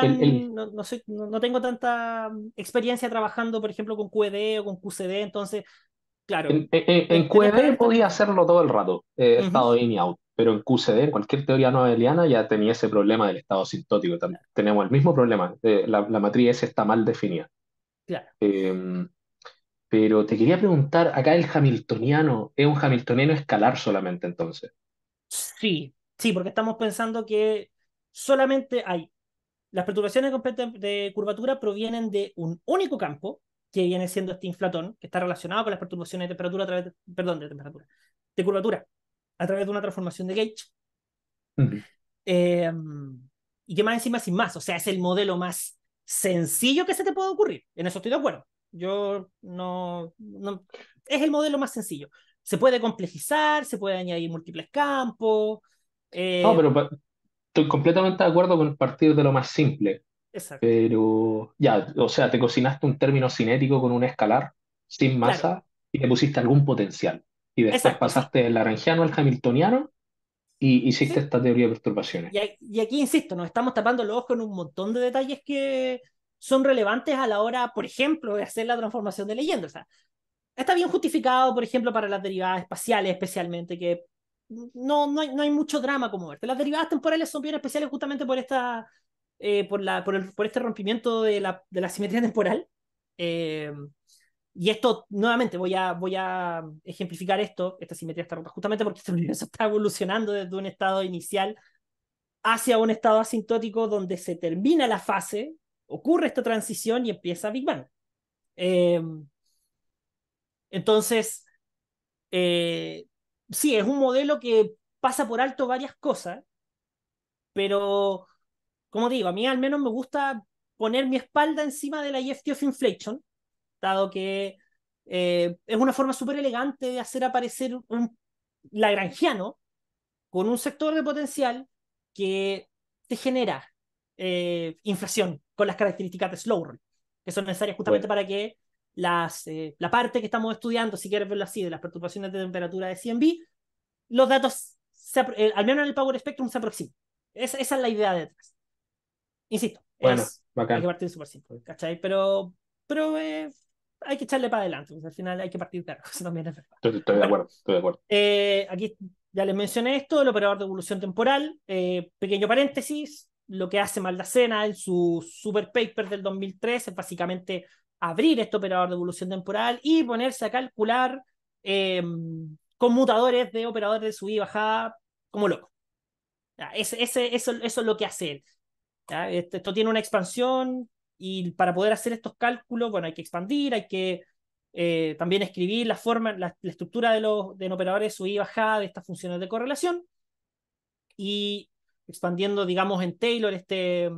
No, tengo tanta mm, experiencia trabajando, por ejemplo, con QED o con QCD, entonces, claro. En, QED podía hacerlo todo el rato, estado in y out, pero en QCD, cualquier teoría noabeliana, ya tenía ese problema del estado sintótico. También. Tenemos el mismo problema, eh, la, matriz S está mal definida. Claro. Em, pero te quería preguntar, acá el hamiltoniano, ¿es un hamiltoniano escalar solamente entonces? Sí, sí, porque estamos pensando que solamente hay. Las perturbaciones de curvatura provienen de un único campo, que viene siendo este inflatón, que está relacionado con las perturbaciones de temperatura a través de, perdón, de temperatura, de curvatura, a través de una transformación de Gauge. Em, y que más encima sin más, o sea, es el modelo más sencillo que se te puede ocurrir. En eso estoy de acuerdo. Yo no, es el modelo más sencillo. Se puede complejizar, se puede añadir múltiples campos. no, pero eh, estoy completamente de acuerdo con partir de lo más simple. Exacto. Pero ya, o sea, te cocinaste un término cinético con un escalar sin masa y le pusiste algún potencial. Y después pasaste del laranjiano al hamiltoniano y hiciste esta teoría de perturbaciones. Y, aquí, insisto, nos estamos tapando los ojos con un montón de detalles que son relevantes a la hora, por ejemplo, de hacer la transformación de leyenda. O sea, está bien justificado, por ejemplo, para las derivadas espaciales, especialmente, que no, no hay, no, hay, mucho drama como verte. Las derivadas temporales son bien especiales justamente por esta eh, por, la, por, por, este rompimiento de la, de la simetría temporal. Eh, y esto, nuevamente, voy a, voy a ejemplificar esto, esta simetría está rota, justamente porque este universo está evolucionando desde un estado inicial hacia un estado asintótico donde se termina la fase, ocurre esta transición y empieza Big Bang. Eh, entonces, sí, es un modelo que pasa por alto varias cosas, pero, como digo, a mí al menos me gusta poner mi espalda encima de la EFT of Inflation, dado que eh, es una forma súper elegante de hacer aparecer un lagrangiano con un sector de potencial que te genera eh, inflación con las características de slow que son necesarias justamente para que eh, la parte que estamos estudiando, si quieres verlo así, de las perturbaciones de temperatura de CMB, los datos, eh, al menos en el Power Spectrum, se aproximan. Es, esa es la idea detrás. Insisto, bueno, hay que partir súper simple, ¿cachai? Pero, pero eh, hay que echarle para adelante, al final hay que partir de Estoy, de acuerdo, estoy de acuerdo. aquí ya les mencioné esto, el operador de evolución temporal, pequeño paréntesis, lo que hace Maldacena en su super paper del 2003 es básicamente abrir este operador de evolución temporal y ponerse a calcular em, conmutadores de operadores de subida y bajada como loco. eso, es lo que hace él. Este, esto, tiene una expansión y para poder hacer estos cálculos, bueno, hay que expandir, hay que eh, también escribir la forma, la, estructura de los de operadores de subida y bajada de estas funciones de correlación y expandiendo, digamos, en Taylor este,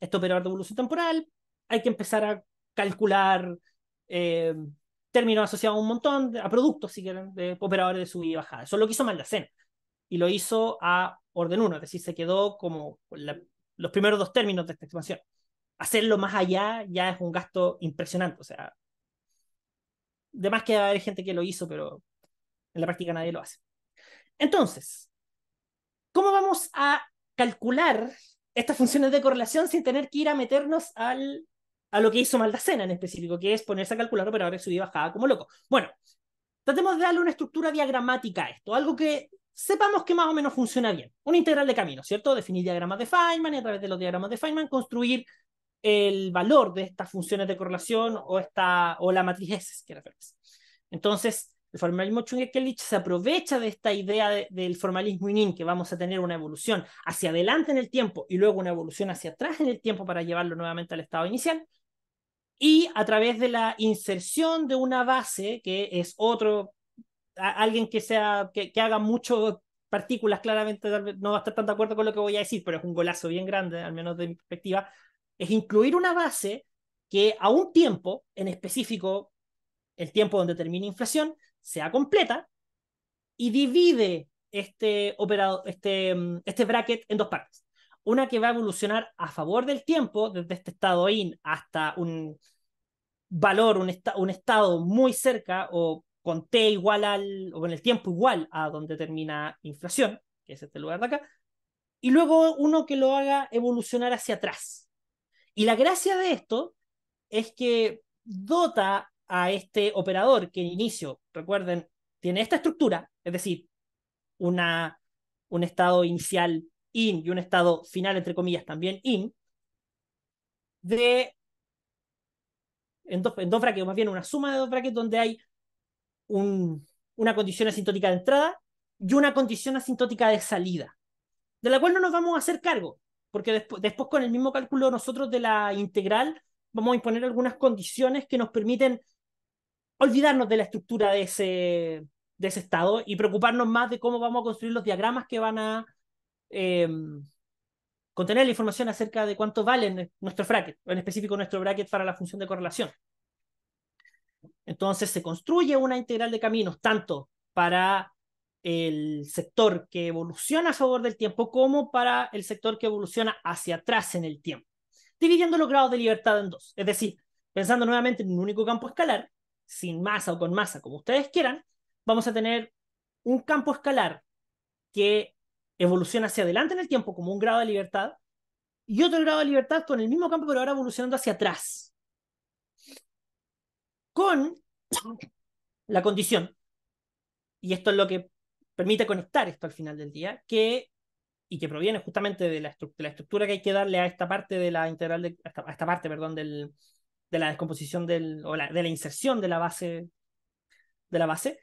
este operador de evolución temporal. Hay que empezar a calcular eh, términos asociados a un montón, a productos, si quieren, de operadores de subida y bajada. Eso es lo que hizo Maldacena. Y lo hizo a orden 1, es decir, se quedó como los primeros dos términos de esta expansión. Hacerlo más allá ya es un gasto impresionante. O sea, de más que haber gente que lo hizo, pero en la práctica nadie lo hace. Entonces, ¿cómo vamos a calcular estas funciones de correlación sin tener que ir a meternos al a lo que hizo Maldacena en específico, que es ponerse a calcular operadores subida y bajada como loco. Bueno, tratemos de darle una estructura diagramática a esto, algo que sepamos que más o menos funciona bien. Una integral de camino, ¿cierto? Definir diagramas de Feynman y a través de los diagramas de Feynman construir el valor de estas funciones de correlación o, esta, o la matriz S, que referencia. Entonces, el formalismo Chungekelich se aprovecha de esta idea del formalismo ININ, que vamos a tener una evolución hacia adelante en el tiempo y luego una evolución hacia atrás en el tiempo para llevarlo nuevamente al estado inicial, y a través de la inserción de una base, que es otro, alguien que, sea, que, haga mucho partículas, claramente no va a estar tan de acuerdo con lo que voy a decir, pero es un golazo bien grande, al menos de mi perspectiva, es incluir una base que a un tiempo, en específico el tiempo donde termina inflación, sea completa y divide este, este, mm, este bracket en dos partes una que va a evolucionar a favor del tiempo, desde este estado in hasta un valor, un, un estado muy cerca o con t igual al, o con el tiempo igual a donde termina inflación, que es este lugar de acá, y luego uno que lo haga evolucionar hacia atrás. Y la gracia de esto es que dota a este operador que en inicio, recuerden, tiene esta estructura, es decir, una, un estado inicial in y un estado final, entre comillas, también in, de, en dos, en o más bien una suma de dos brackets donde hay una condición asintótica de entrada y una condición asintótica de salida, de la cual no nos vamos a hacer cargo, porque después con el mismo cálculo nosotros de la integral vamos a imponer algunas condiciones que nos permiten olvidarnos de la estructura de ese, de ese estado y preocuparnos más de cómo vamos a construir los diagramas que van a Em, contener la información acerca de cuánto vale nuestro bracket, en específico nuestro bracket para la función de correlación. Entonces se construye una integral de caminos, tanto para el sector que evoluciona a favor del tiempo como para el sector que evoluciona hacia atrás en el tiempo, dividiendo los grados de libertad en dos. Es decir, pensando nuevamente en un único campo escalar, sin masa o con masa, como ustedes quieran, vamos a tener un campo escalar que evoluciona hacia adelante en el tiempo como un grado de libertad y otro grado de libertad con el mismo campo pero ahora evolucionando hacia atrás. Con la condición, y esto es lo que permite conectar esto al final del día, que y que proviene justamente de la, estructura que hay que darle a esta parte de la integral de, esta, parte, perdón, del, de la descomposición del, o de la inserción de la base de la base,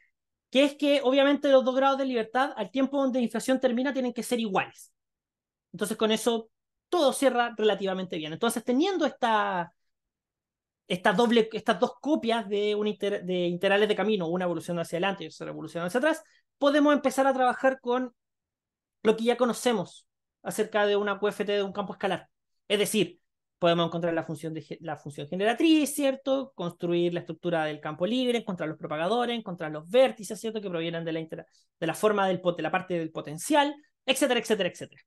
que es que obviamente los dos grados de libertad al tiempo donde la inflación termina tienen que ser iguales. Entonces con eso todo cierra relativamente bien. Entonces teniendo esta, esta doble, estas dos copias de, un de integrales de camino, una evolución hacia adelante y otra evolución hacia atrás, podemos empezar a trabajar con lo que ya conocemos acerca de una QFT de un campo escalar. Es decir, podemos encontrar la función, de, la función generatriz, ¿cierto? Construir la estructura del campo libre, encontrar los propagadores, encontrar los vértices, ¿cierto? Que provienen de la, de la forma del, de la parte del potencial, etcétera, etcétera, etcétera.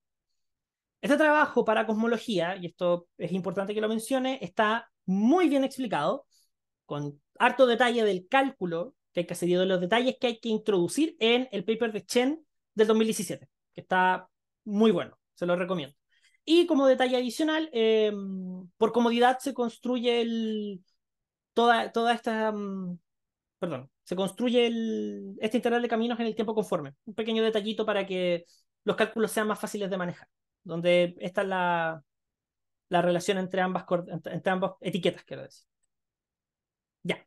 Este trabajo para cosmología, y esto es importante que lo mencione, está muy bien explicado, con harto detalle del cálculo que hay que hacer y de los detalles que hay que introducir en el paper de Chen del 2017, que está muy bueno, se lo recomiendo. Y como detalle adicional, eh, por comodidad se construye el, toda, toda esta, mm, perdón, se construye el, este integral de caminos en el tiempo conforme. Un pequeño detallito para que los cálculos sean más fáciles de manejar, donde esta es la, la relación entre ambas, entre ambas etiquetas, quiero decir. Ya.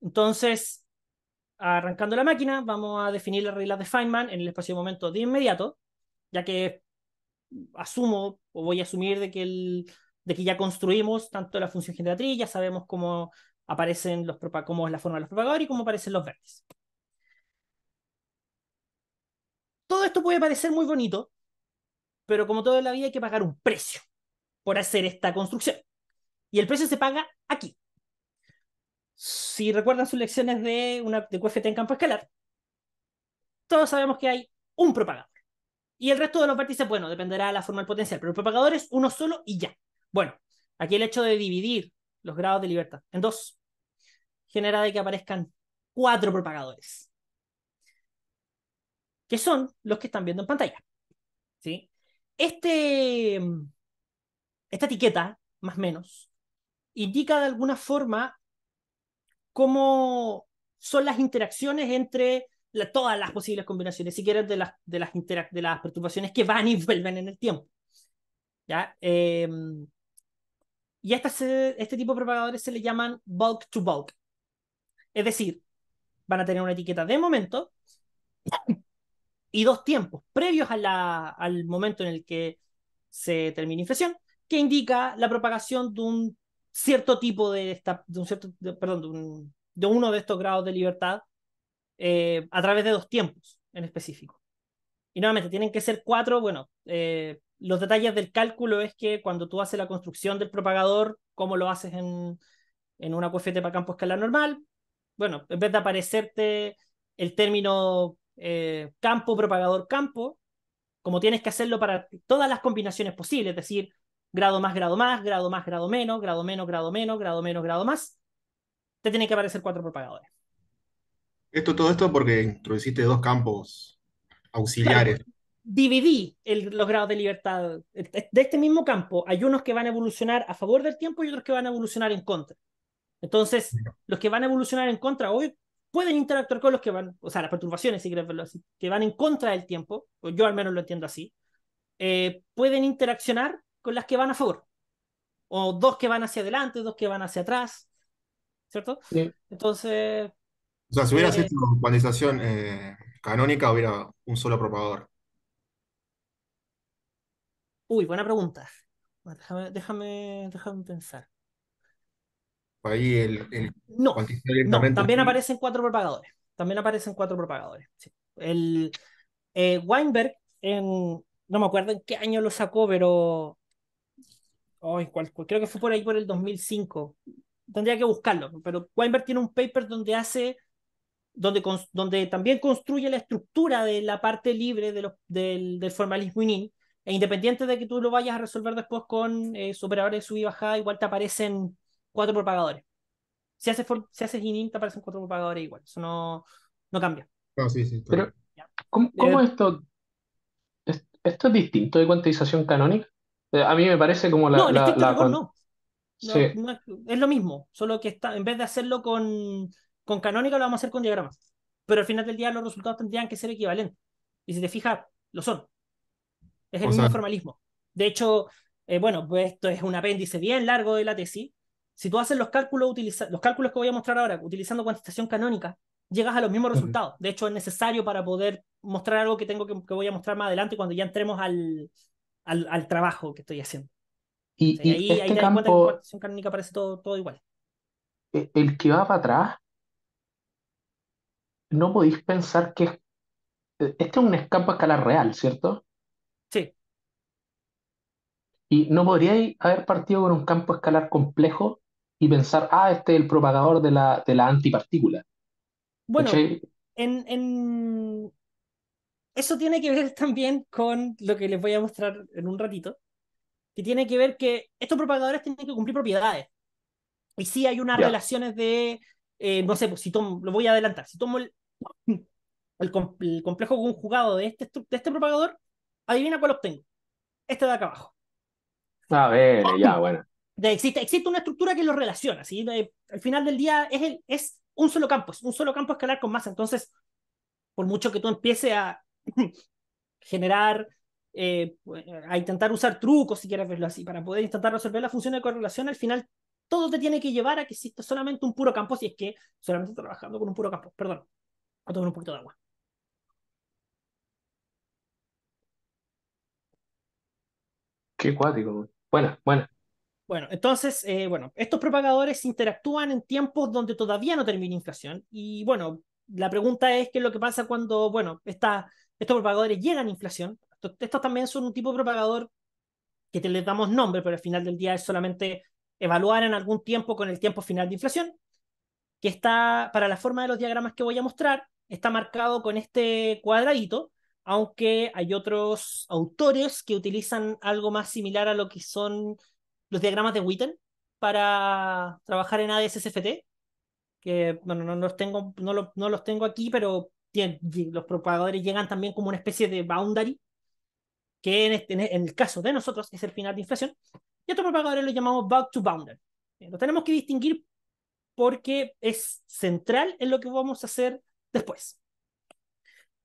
Entonces, arrancando la máquina, vamos a definir las reglas de Feynman en el espacio de momento de inmediato, ya que asumo o voy a asumir de que, el, de que ya construimos tanto la función generatriz, ya sabemos cómo aparecen los es la forma de los propagadores y cómo aparecen los verdes. Todo esto puede parecer muy bonito, pero como todo en la vida hay que pagar un precio por hacer esta construcción. Y el precio se paga aquí. Si recuerdan sus lecciones de, una, de QFT en campo escalar, todos sabemos que hay un propagador. Y el resto de los vértices, bueno, dependerá de la forma del potencial, pero el propagador es uno solo y ya. Bueno, aquí el hecho de dividir los grados de libertad en dos genera de que aparezcan cuatro propagadores, que son los que están viendo en pantalla. ¿sí? Este, esta etiqueta, más o menos, indica de alguna forma cómo son las interacciones entre todas las posibles combinaciones, siquiera de las, de las, de las perturbaciones que van y vuelven en el tiempo. ¿Ya? Em, y a este tipo de propagadores se les llaman bulk to bulk. Es decir, van a tener una etiqueta de momento y dos tiempos previos al momento en el que se termina la infección, que indica la propagación de un cierto tipo de un cierto, perdón, de uno de estos grados de libertad eh, a través de dos tiempos en específico. Y nuevamente, tienen que ser cuatro, bueno, eh, los detalles del cálculo es que cuando tú haces la construcción del propagador, como lo haces en, en una QFT para campo escalar normal? Bueno, en vez de aparecerte el término eh, campo, propagador, campo, como tienes que hacerlo para todas las combinaciones posibles, es decir, grado más, grado más, grado más, grado menos, grado menos, grado menos, grado menos, grado más, te tienen que aparecer cuatro propagadores. Esto, todo esto porque introduciste dos campos auxiliares. dividí los grados de libertad. De este mismo campo hay unos que van a evolucionar a favor del tiempo y otros que van a evolucionar en contra. Entonces, los que van a evolucionar en contra hoy pueden interactuar con los que van, o sea, las perturbaciones, si quieres verlo así, que van en contra del tiempo, yo al menos lo entiendo así, eh, pueden interaccionar con las que van a favor. O dos que van hacia adelante, dos que van hacia atrás, ¿cierto? Entonces, o sea, si hubiera sido hecho eh, eh, canónica, hubiera un solo propagador. uy, buena pregunta. Déjame, déjame, pensar. ahí el, No, también aparecen cuatro propagadores. También aparecen cuatro propagadores. El eh, Weinberg, en, no me acuerdo en qué año lo sacó, pero creo que fue por ahí por el 2005. Tendría que buscarlo, pero Weinberg tiene un paper donde hace donde, también construye la estructura de la parte libre de los, del, del, formalismo ININ, e independiente de que tú lo vayas a resolver después con eh, superadores operadores de y bajada, igual te aparecen cuatro propagadores. Si haces, si haces ININ, te aparecen cuatro propagadores igual, eso no, no cambia. Pero, ¿cómo, eh, esto, esto es distinto de cuantización canónica? Eh, a mí me parece como la... No, la, no. es, lo mismo, solo que está, en vez de hacerlo con con Canónica lo vamos a hacer con diagramas. Pero al final del día los resultados tendrían que ser equivalentes. Y si te fijas, lo son. Es el mismo formalismo. De hecho, eh, bueno, pues esto es un apéndice bien largo de la tesis. Si tú haces los cálculos, los cálculos que voy a mostrar ahora utilizando cuantificación canónica, llegas a los mismos resultados. De hecho, es necesario para poder mostrar algo que tengo que, voy a mostrar más adelante cuando ya entremos al, al, trabajo que estoy haciendo. Y, ahí, este cuenta cuantificación canónica parece todo, todo igual. E-, el que va para atrás no podéis pensar que eh, este es un escape a real, ¿cierto? Sí, Y no podríais haber partido con un campo escalar complejo y pensar, ah, este es el propagador de la, de la antipartícula. bueno, en, eso tiene que ver también con lo que les voy a mostrar en un ratito, que tiene que ver que estos propagadores tienen que cumplir propiedades. Y sí hay unas relaciones de, eh, no sé, pues, si lo voy a adelantar, si tomo el el, complejo conjugado de este, de este propagador, adivina cuál obtengo. Este de acá abajo. A ah, ver, eh, ya, bueno. existe, existe una estructura que lo relaciona, así al final del día es, el, es un solo campo, es un solo campo escalar con masa. Entonces, por mucho que tú empieces a generar, eh, a intentar usar trucos, si quieres verlo así, para poder intentar resolver la función de correlación, al final todo te tiene que llevar a que exista solamente un puro campo si es que solamente trabajando con un puro campo. Perdón a tomar un poquito de agua. Qué cuático. bueno bueno Bueno, entonces, eh, bueno, estos propagadores interactúan en tiempos donde todavía no termina inflación. Y bueno, la pregunta es qué es lo que pasa cuando, bueno, esta, estos propagadores llegan a inflación. Estos, también son un tipo de propagador que te les damos nombre, pero al final del día es solamente evaluar en algún tiempo con el tiempo final de inflación que está, para la forma de los diagramas que voy a mostrar, está marcado con este cuadradito, aunque hay otros autores que utilizan algo más similar a lo que son los diagramas de Witten para trabajar en ADSSFT, que bueno, no los tengo, no, los tengo aquí, pero los propagadores llegan también como una especie de boundary, que en, este, el caso de nosotros es el final de inflación, y otros propagadores los llamamos back to boundary. Lo tenemos que distinguir porque es central en lo que vamos a hacer después.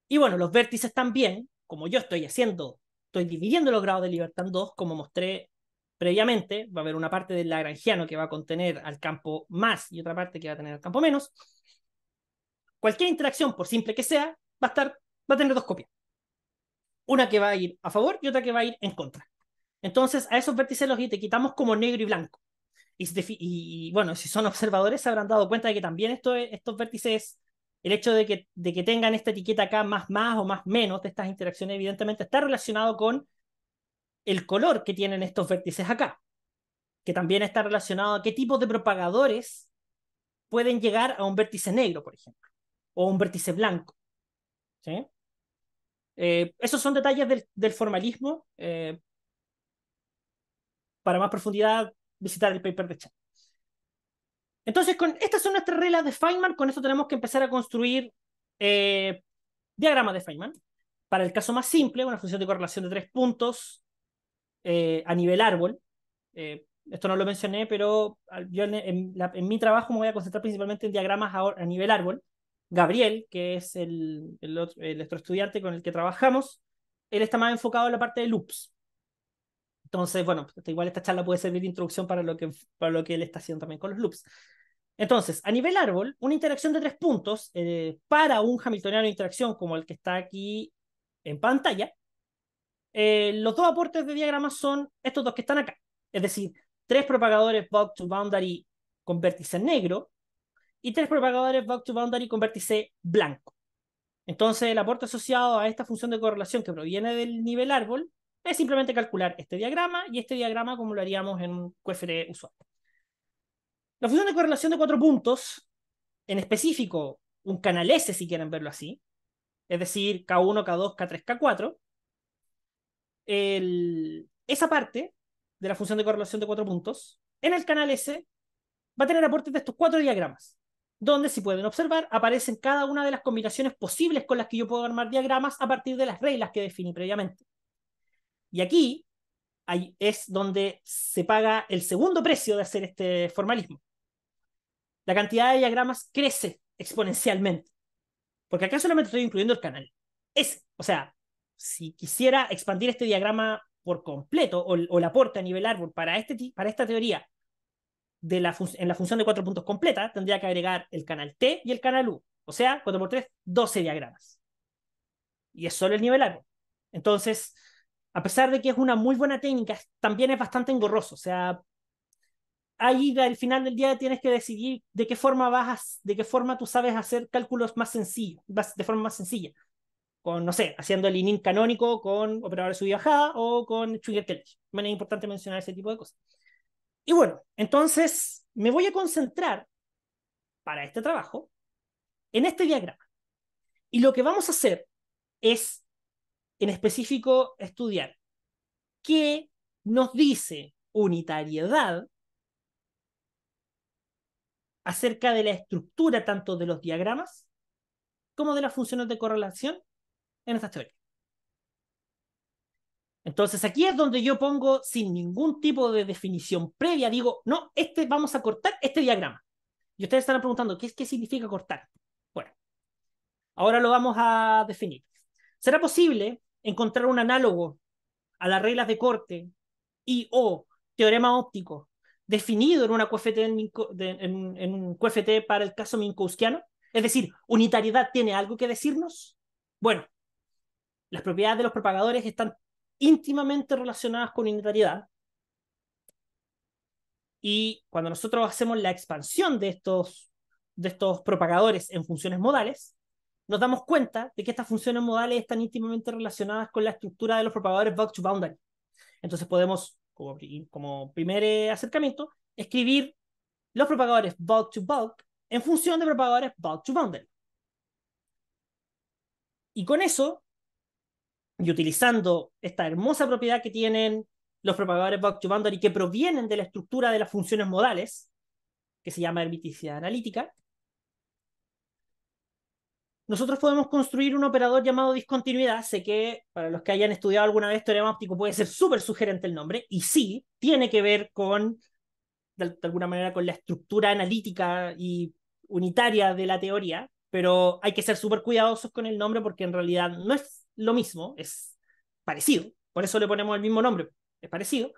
Y bueno, los vértices también, como yo estoy haciendo, estoy dividiendo los grados de libertad en dos, como mostré previamente, va a haber una parte del lagrangiano que va a contener al campo más y otra parte que va a tener al campo menos. Cualquier interacción, por simple que sea, va a, estar, va a tener dos copias. Una que va a ir a favor y otra que va a ir en contra. Entonces, a esos vértices los te quitamos como negro y blanco. Y, bueno, si son observadores se habrán dado cuenta de que también estos vértices, el hecho de que, de que tengan esta etiqueta acá más más o más menos de estas interacciones, evidentemente está relacionado con el color que tienen estos vértices acá, que también está relacionado a qué tipo de propagadores pueden llegar a un vértice negro, por ejemplo, o un vértice blanco. Eh, esos son detalles del, formalismo. Eh, para más profundidad, visitar el paper de chat. Entonces, con, estas son nuestras reglas de Feynman. Con esto tenemos que empezar a construir eh, diagramas de Feynman. Para el caso más simple, una función de correlación de tres puntos eh, a nivel árbol. Eh, esto no lo mencioné, pero yo en, mi trabajo me voy a concentrar principalmente en diagramas a, nivel árbol. Gabriel, que es el, el estudiante con el que trabajamos, él está más enfocado en la parte de loops. Entonces, bueno, pues, este, igual esta charla puede servir de introducción para lo que, para lo que él está haciendo también con los loops. Entonces, a nivel árbol, una interacción de tres puntos eh, para un hamiltoniano de interacción como el que está aquí en pantalla, eh, los dos aportes de diagrama son estos dos que están acá. Es decir, tres propagadores back to boundary con vértice negro y tres propagadores back to boundary con vértice blanco. Entonces, el aporte asociado a esta función de correlación que proviene del nivel árbol es simplemente calcular este diagrama y este diagrama como lo haríamos en un QFRE usual. La función de correlación de cuatro puntos, en específico un canal S si quieren verlo así, es decir, K1, K2, K3, K4, el, esa parte de la función de correlación de cuatro puntos, en el canal S va a tener aportes de estos cuatro diagramas, donde, si pueden observar, aparecen cada una de las combinaciones posibles con las que yo puedo armar diagramas a partir de las reglas que definí previamente. Y aquí es donde se paga el segundo precio de hacer este formalismo. La cantidad de diagramas crece exponencialmente, porque acá solamente estoy incluyendo el canal. Es, o sea, si quisiera expandir este diagrama por completo o, o el aporte a nivel árbol para, este, para esta teoría de la en la función de cuatro puntos completa, tendría que agregar el canal T y el canal U. O sea, 4 por 3, 12 diagramas. Y es solo el nivel árbol. Entonces, a pesar de que es una muy buena técnica, también es bastante engorroso. O sea, ahí al final del día tienes que decidir de qué forma vas, de qué forma tú sabes hacer cálculos más sencillos, de forma más sencilla. Con, no sé, haciendo el ININ canónico con operadores subida bajada o con trigger Kelly. Bueno, es importante mencionar ese tipo de cosas. Y bueno, entonces me voy a concentrar para este trabajo en este diagrama. Y lo que vamos a hacer es en específico estudiar qué nos dice unitariedad acerca de la estructura tanto de los diagramas como de las funciones de correlación en esta teoría. Entonces aquí es donde yo pongo sin ningún tipo de definición previa, digo, no, este vamos a cortar este diagrama. Y ustedes estarán preguntando, ¿qué, qué significa cortar? Bueno, ahora lo vamos a definir. ¿Será posible encontrar un análogo a las reglas de corte y o teorema óptico definido en, una QFT, en, un QFT para el caso minkowskiano, es decir, unitariedad tiene algo que decirnos, bueno, las propiedades de los propagadores están íntimamente relacionadas con unitariedad. Y cuando nosotros hacemos la expansión de estos, de estos propagadores en funciones modales, nos damos cuenta de que estas funciones modales están íntimamente relacionadas con la estructura de los propagadores to Boundary. Entonces podemos, como, primer eh, acercamiento, escribir los propagadores bulk to bulk en función de propagadores bulk to boundary Y con eso, y utilizando esta hermosa propiedad que tienen los propagadores bulk to boundary que provienen de la estructura de las funciones modales, que se llama hermiticidad analítica, nosotros podemos construir un operador llamado discontinuidad. Sé que para los que hayan estudiado alguna vez teorema óptico puede ser súper sugerente el nombre, y sí, tiene que ver con, de, de, alguna manera, con la estructura analítica y unitaria de la teoría, pero hay que ser súper cuidadosos con el nombre porque en realidad no es lo mismo, es parecido, por eso le ponemos el mismo nombre, es parecido,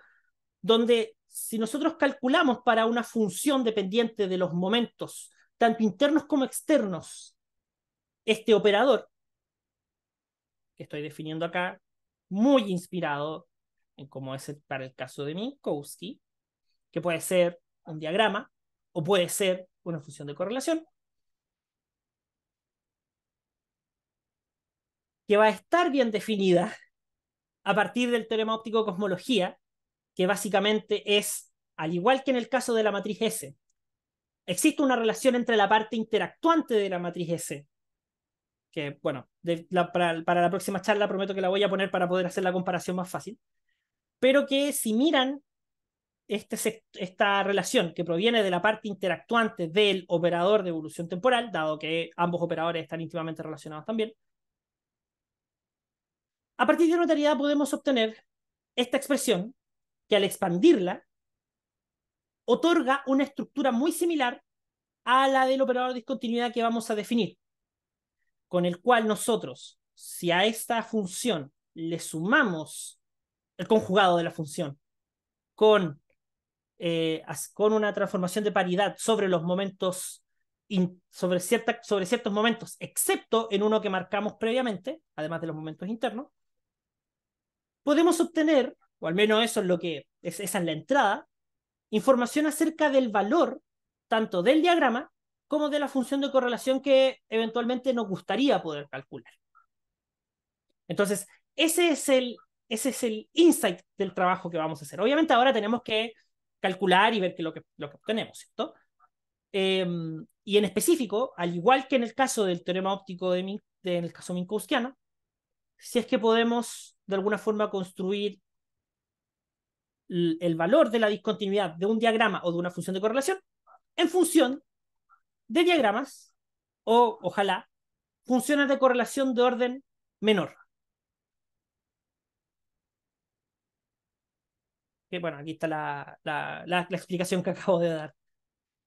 donde si nosotros calculamos para una función dependiente de los momentos, tanto internos como externos, este operador que estoy definiendo acá, muy inspirado en cómo es para el caso de Minkowski, que puede ser un diagrama o puede ser una función de correlación, que va a estar bien definida a partir del teorema óptico cosmología, que básicamente es, al igual que en el caso de la matriz S, existe una relación entre la parte interactuante de la matriz S que bueno, para, la próxima charla prometo que la voy a poner para poder hacer la comparación más fácil, pero que si miran este esta relación que proviene de la parte interactuante del operador de evolución temporal, dado que ambos operadores están íntimamente relacionados también, a partir de notariedad podemos obtener esta expresión que al expandirla otorga una estructura muy similar a la del operador de discontinuidad que vamos a definir con el cual nosotros, si a esta función le sumamos el conjugado de la función con, eh, con una transformación de paridad sobre los momentos, sobre, sobre ciertos momentos, excepto en uno que marcamos previamente, además de los momentos internos, podemos obtener, o al menos eso es lo que, es, esa es la entrada, información acerca del valor tanto del diagrama como de la función de correlación que eventualmente nos gustaría poder calcular. Entonces, ese es el, ese es insight del trabajo que vamos a hacer. Obviamente ahora tenemos que calcular y ver lo, que, obtenemos, ¿cierto? Em, y en específico, al igual que en el caso del teorema óptico de, Minkowski, en el caso minkowskiano, si es que podemos de alguna forma construir el valor de la discontinuidad de un diagrama o de una función de correlación en función de diagramas, o ojalá, funciones de correlación de orden menor. bueno, aquí está la, explicación que acabo de dar.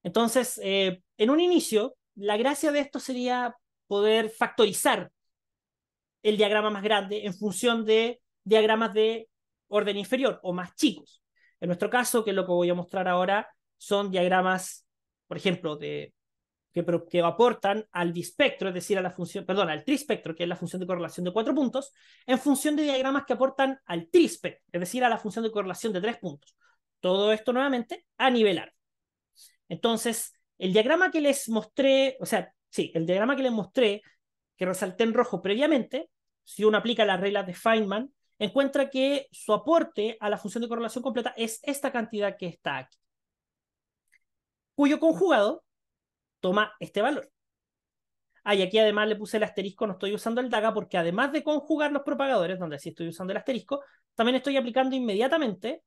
Entonces, eh, en un inicio, la gracia de esto sería poder factorizar el diagrama más grande en función de diagramas de orden inferior o más chicos. En nuestro caso, que es lo que voy a mostrar ahora, son diagramas, por ejemplo, de que, que aportan al bispectro, es decir, a la función, perdón, al trispectro, que es la función de correlación de cuatro puntos, en función de diagramas que aportan al trispectro, es decir, a la función de correlación de tres puntos. Todo esto nuevamente a nivelar. Entonces, el diagrama que les mostré, o sea, sí, el diagrama que les mostré, que resalté en rojo previamente, si uno aplica las reglas de Feynman, encuentra que su aporte a la función de correlación completa es esta cantidad que está aquí, cuyo conjugado toma este valor. Ah, y aquí además le puse el asterisco, no estoy usando el DAGA, porque además de conjugar los propagadores, donde sí estoy usando el asterisco, también estoy aplicando inmediatamente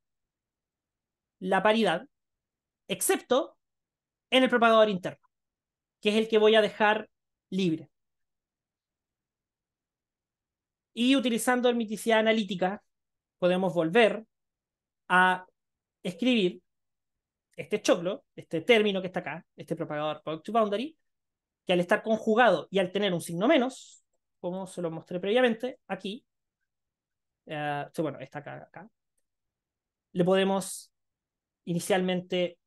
la paridad, excepto en el propagador interno, que es el que voy a dejar libre. Y utilizando el hermiticidad analítica, podemos volver a escribir este choclo, este término que está acá, este propagador product to boundary, que al estar conjugado y al tener un signo menos, como se lo mostré previamente, aquí, eh, bueno, está acá, acá, le podemos inicialmente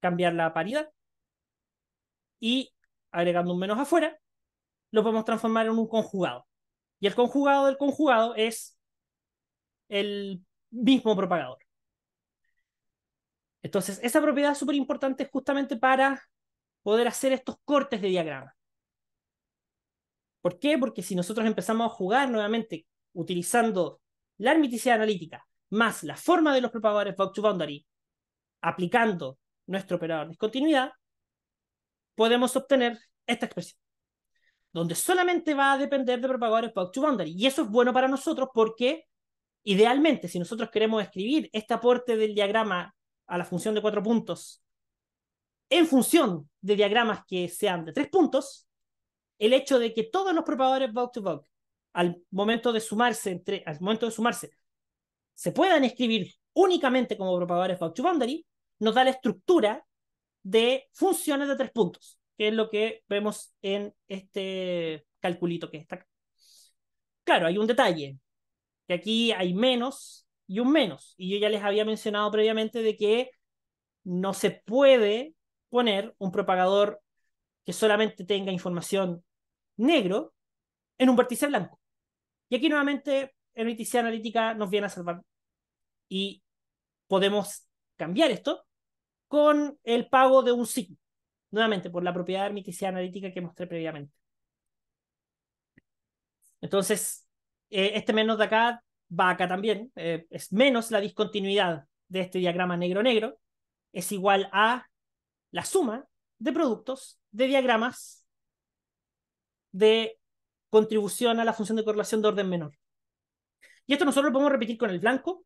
cambiar la paridad y agregando un menos afuera, lo podemos transformar en un conjugado. Y el conjugado del conjugado es el mismo propagador. Entonces, esa propiedad es súper importante justamente para poder hacer estos cortes de diagrama. ¿Por qué? Porque si nosotros empezamos a jugar nuevamente utilizando la hermiticidad analítica más la forma de los propagadores box boundary, aplicando nuestro operador de discontinuidad, podemos obtener esta expresión, donde solamente va a depender de propagadores box boundary. Y eso es bueno para nosotros porque, idealmente, si nosotros queremos escribir este aporte del diagrama a la función de cuatro puntos en función de diagramas que sean de tres puntos, el hecho de que todos los propagadores bug to bug al momento de sumarse entre al momento de sumarse se puedan escribir únicamente como propagadores bug to boundary nos da la estructura de funciones de tres puntos, que es lo que vemos en este calculito que está acá. Claro, hay un detalle, que aquí hay menos y un menos. Y yo ya les había mencionado previamente de que no se puede poner un propagador que solamente tenga información negro en un vértice blanco. Y aquí nuevamente en Analítica nos viene a salvar y podemos cambiar esto con el pago de un signo, nuevamente por la propiedad de hermeticidad analítica que mostré previamente. Entonces, eh, este menos de acá va acá también, eh, es menos la discontinuidad de este diagrama negro-negro, es igual a la suma de productos de diagramas de contribución a la función de correlación de orden menor. Y esto nosotros lo podemos repetir con el blanco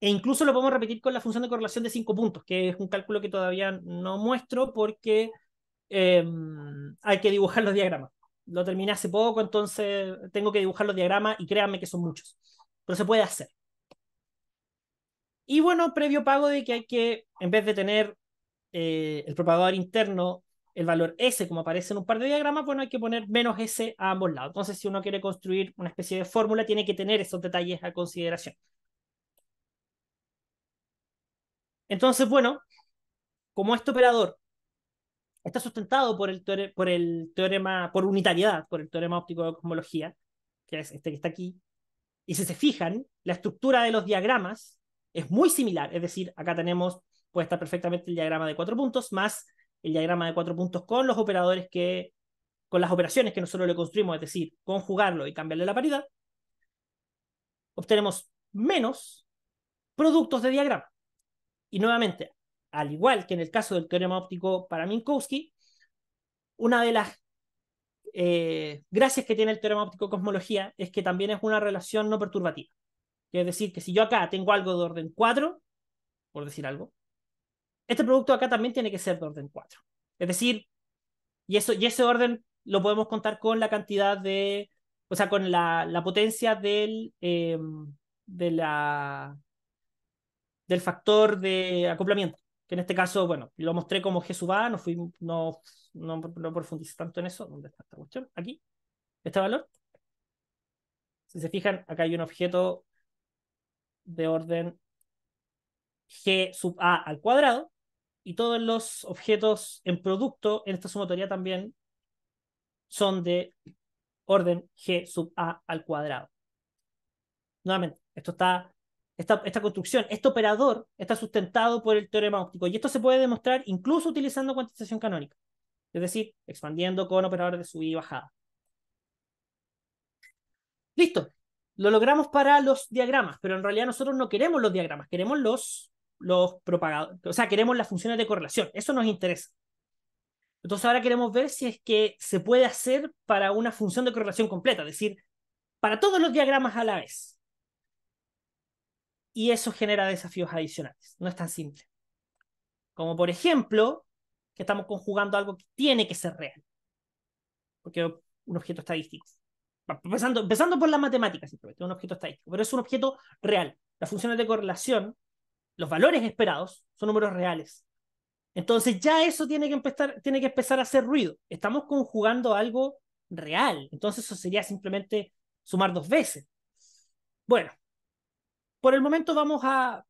e incluso lo podemos repetir con la función de correlación de 5 puntos, que es un cálculo que todavía no muestro porque em, hay que dibujar los diagramas. Lo terminé hace poco, entonces tengo que dibujar los diagramas y créanme que son muchos pero se puede hacer. Y bueno, previo pago de que hay que, en vez de tener eh, el propagador interno, el valor S como aparece en un par de diagramas, bueno, hay que poner menos S a ambos lados. Entonces, si uno quiere construir una especie de fórmula, tiene que tener esos detalles a consideración. Entonces, bueno, como este operador está sustentado por el, por el teorema, por unitariedad, por el teorema óptico de cosmología, que es este que está aquí, y si se fijan, la estructura de los diagramas es muy similar, es decir, acá tenemos, puesta perfectamente el diagrama de cuatro puntos, más el diagrama de cuatro puntos con los operadores que, con las operaciones que nosotros le construimos, es decir, conjugarlo y cambiarle la paridad, obtenemos menos productos de diagrama. Y nuevamente, al igual que en el caso del teorema óptico para Minkowski, una de las eh, gracias que tiene el teorema óptico-cosmología es que también es una relación no perturbativa. Es decir, que si yo acá tengo algo de orden 4, por decir algo, este producto acá también tiene que ser de orden 4. Es decir, y, eso, y ese orden lo podemos contar con la cantidad de, o sea, con la, potencia del, em, de la, del factor de acoplamiento en este caso, bueno, lo mostré como G sub no, fui, no, no, no profundicé tanto en eso. ¿Dónde está esta cuestión? Aquí, este valor. Si se fijan, acá hay un objeto de orden g sub a al cuadrado y todos los objetos en producto en esta sumatoria también son de orden g sub a al cuadrado. Nuevamente, esto está esta, construcción, este operador está sustentado por el teorema óptico y esto se puede demostrar incluso utilizando cuantización canónica, es decir, expandiendo con operadores de subida y bajada. Listo, lo logramos para los diagramas, pero en realidad nosotros no queremos los diagramas, queremos los, los o sea, queremos las funciones de correlación, eso nos interesa. Entonces ahora queremos ver si es que se puede hacer para una función de correlación completa, es decir, para todos los diagramas a la vez y eso genera desafíos adicionales. No es tan simple. Como por ejemplo, que estamos conjugando algo que tiene que ser real, porque un objeto estadístico. Empezando, empezando por la matemática, simplemente, un objeto estadístico, pero es un objeto real. Las funciones de correlación, los valores esperados, son números reales. Entonces ya eso tiene que, empezar, tiene que empezar a hacer ruido. Estamos conjugando algo real. Entonces eso sería simplemente sumar dos veces. Bueno, por el momento vamos a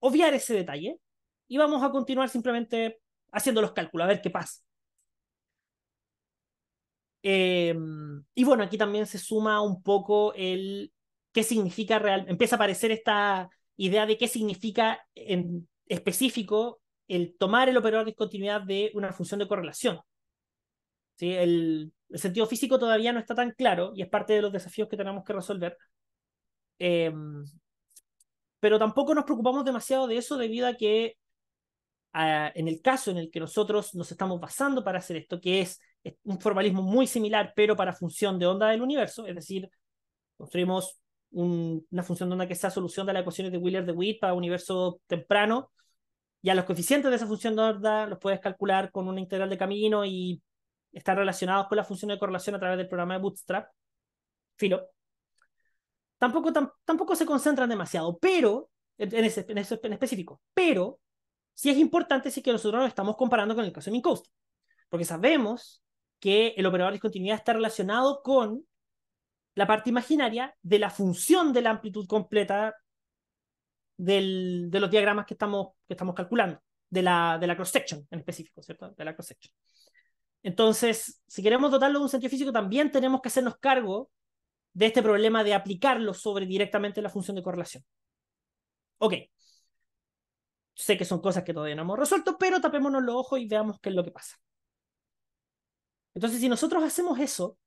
obviar ese detalle y vamos a continuar simplemente haciendo los cálculos, a ver qué pasa. Em, y bueno, aquí también se suma un poco el qué significa real. Empieza a aparecer esta idea de qué significa en específico el tomar el operador de discontinuidad de una función de correlación. ¿Sí? El, sentido físico todavía no está tan claro y es parte de los desafíos que tenemos que resolver. Em, pero tampoco nos preocupamos demasiado de eso debido a que ah, en el caso en el que nosotros nos estamos basando para hacer esto, que es un formalismo muy similar, pero para función de onda del universo, es decir, construimos una función de onda que sea solución de las ecuaciones de Wheeler de Witt para universo temprano, y a los coeficientes de esa función de onda los puedes calcular con una integral de camino y están relacionados con la función de correlación a través del programa de Bootstrap. Filo tampoco, se concentran demasiado, pero, en, ese, en, específico, pero sí es importante sí que nosotros lo estamos comparando con el caso de Minkowski, porque sabemos que el operador de discontinuidad está relacionado con la parte imaginaria de la función de la amplitud completa de los diagramas que estamos, que estamos calculando, de la, de la cross-section en específico, ¿cierto? De la cross-section. Entonces, si queremos dotarlo de un sentido físico, también tenemos que hacernos cargo de este problema de aplicarlo sobre directamente la función de correlación. Ok. Sé que son cosas que todavía no hemos resuelto, pero tapémonos los ojos y veamos qué es lo que pasa. Entonces, si nosotros hacemos eso,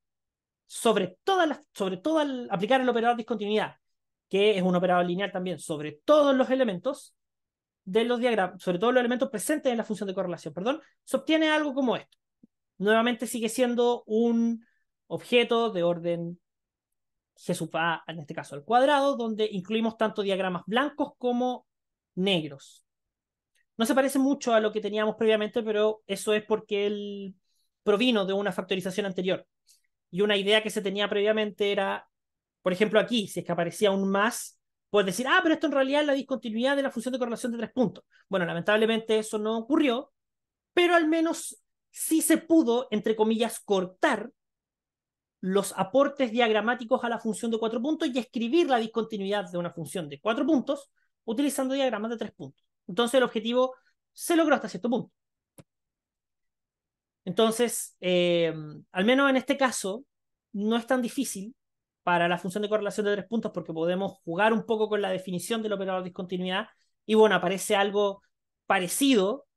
sobre todas las, sobre todo al aplicar el operador de discontinuidad, que es un operador lineal también, sobre todos los elementos de los diagramas, sobre todos los elementos presentes en la función de correlación, perdón, se obtiene algo como esto. Nuevamente sigue siendo un objeto de orden G sub en este caso al cuadrado, donde incluimos tanto diagramas blancos como negros. No se parece mucho a lo que teníamos previamente, pero eso es porque él provino de una factorización anterior. Y una idea que se tenía previamente era, por ejemplo, aquí, si es que aparecía un más, pues decir, ah, pero esto en realidad es la discontinuidad de la función de correlación de tres puntos. Bueno, lamentablemente eso no ocurrió, pero al menos sí se pudo, entre comillas, cortar los aportes diagramáticos a la función de cuatro puntos y escribir la discontinuidad de una función de cuatro puntos utilizando diagramas de tres puntos. Entonces el objetivo se logró hasta cierto punto. Entonces, eh, al menos en este caso, no es tan difícil para la función de correlación de tres puntos porque podemos jugar un poco con la definición del operador de discontinuidad y bueno, aparece algo parecido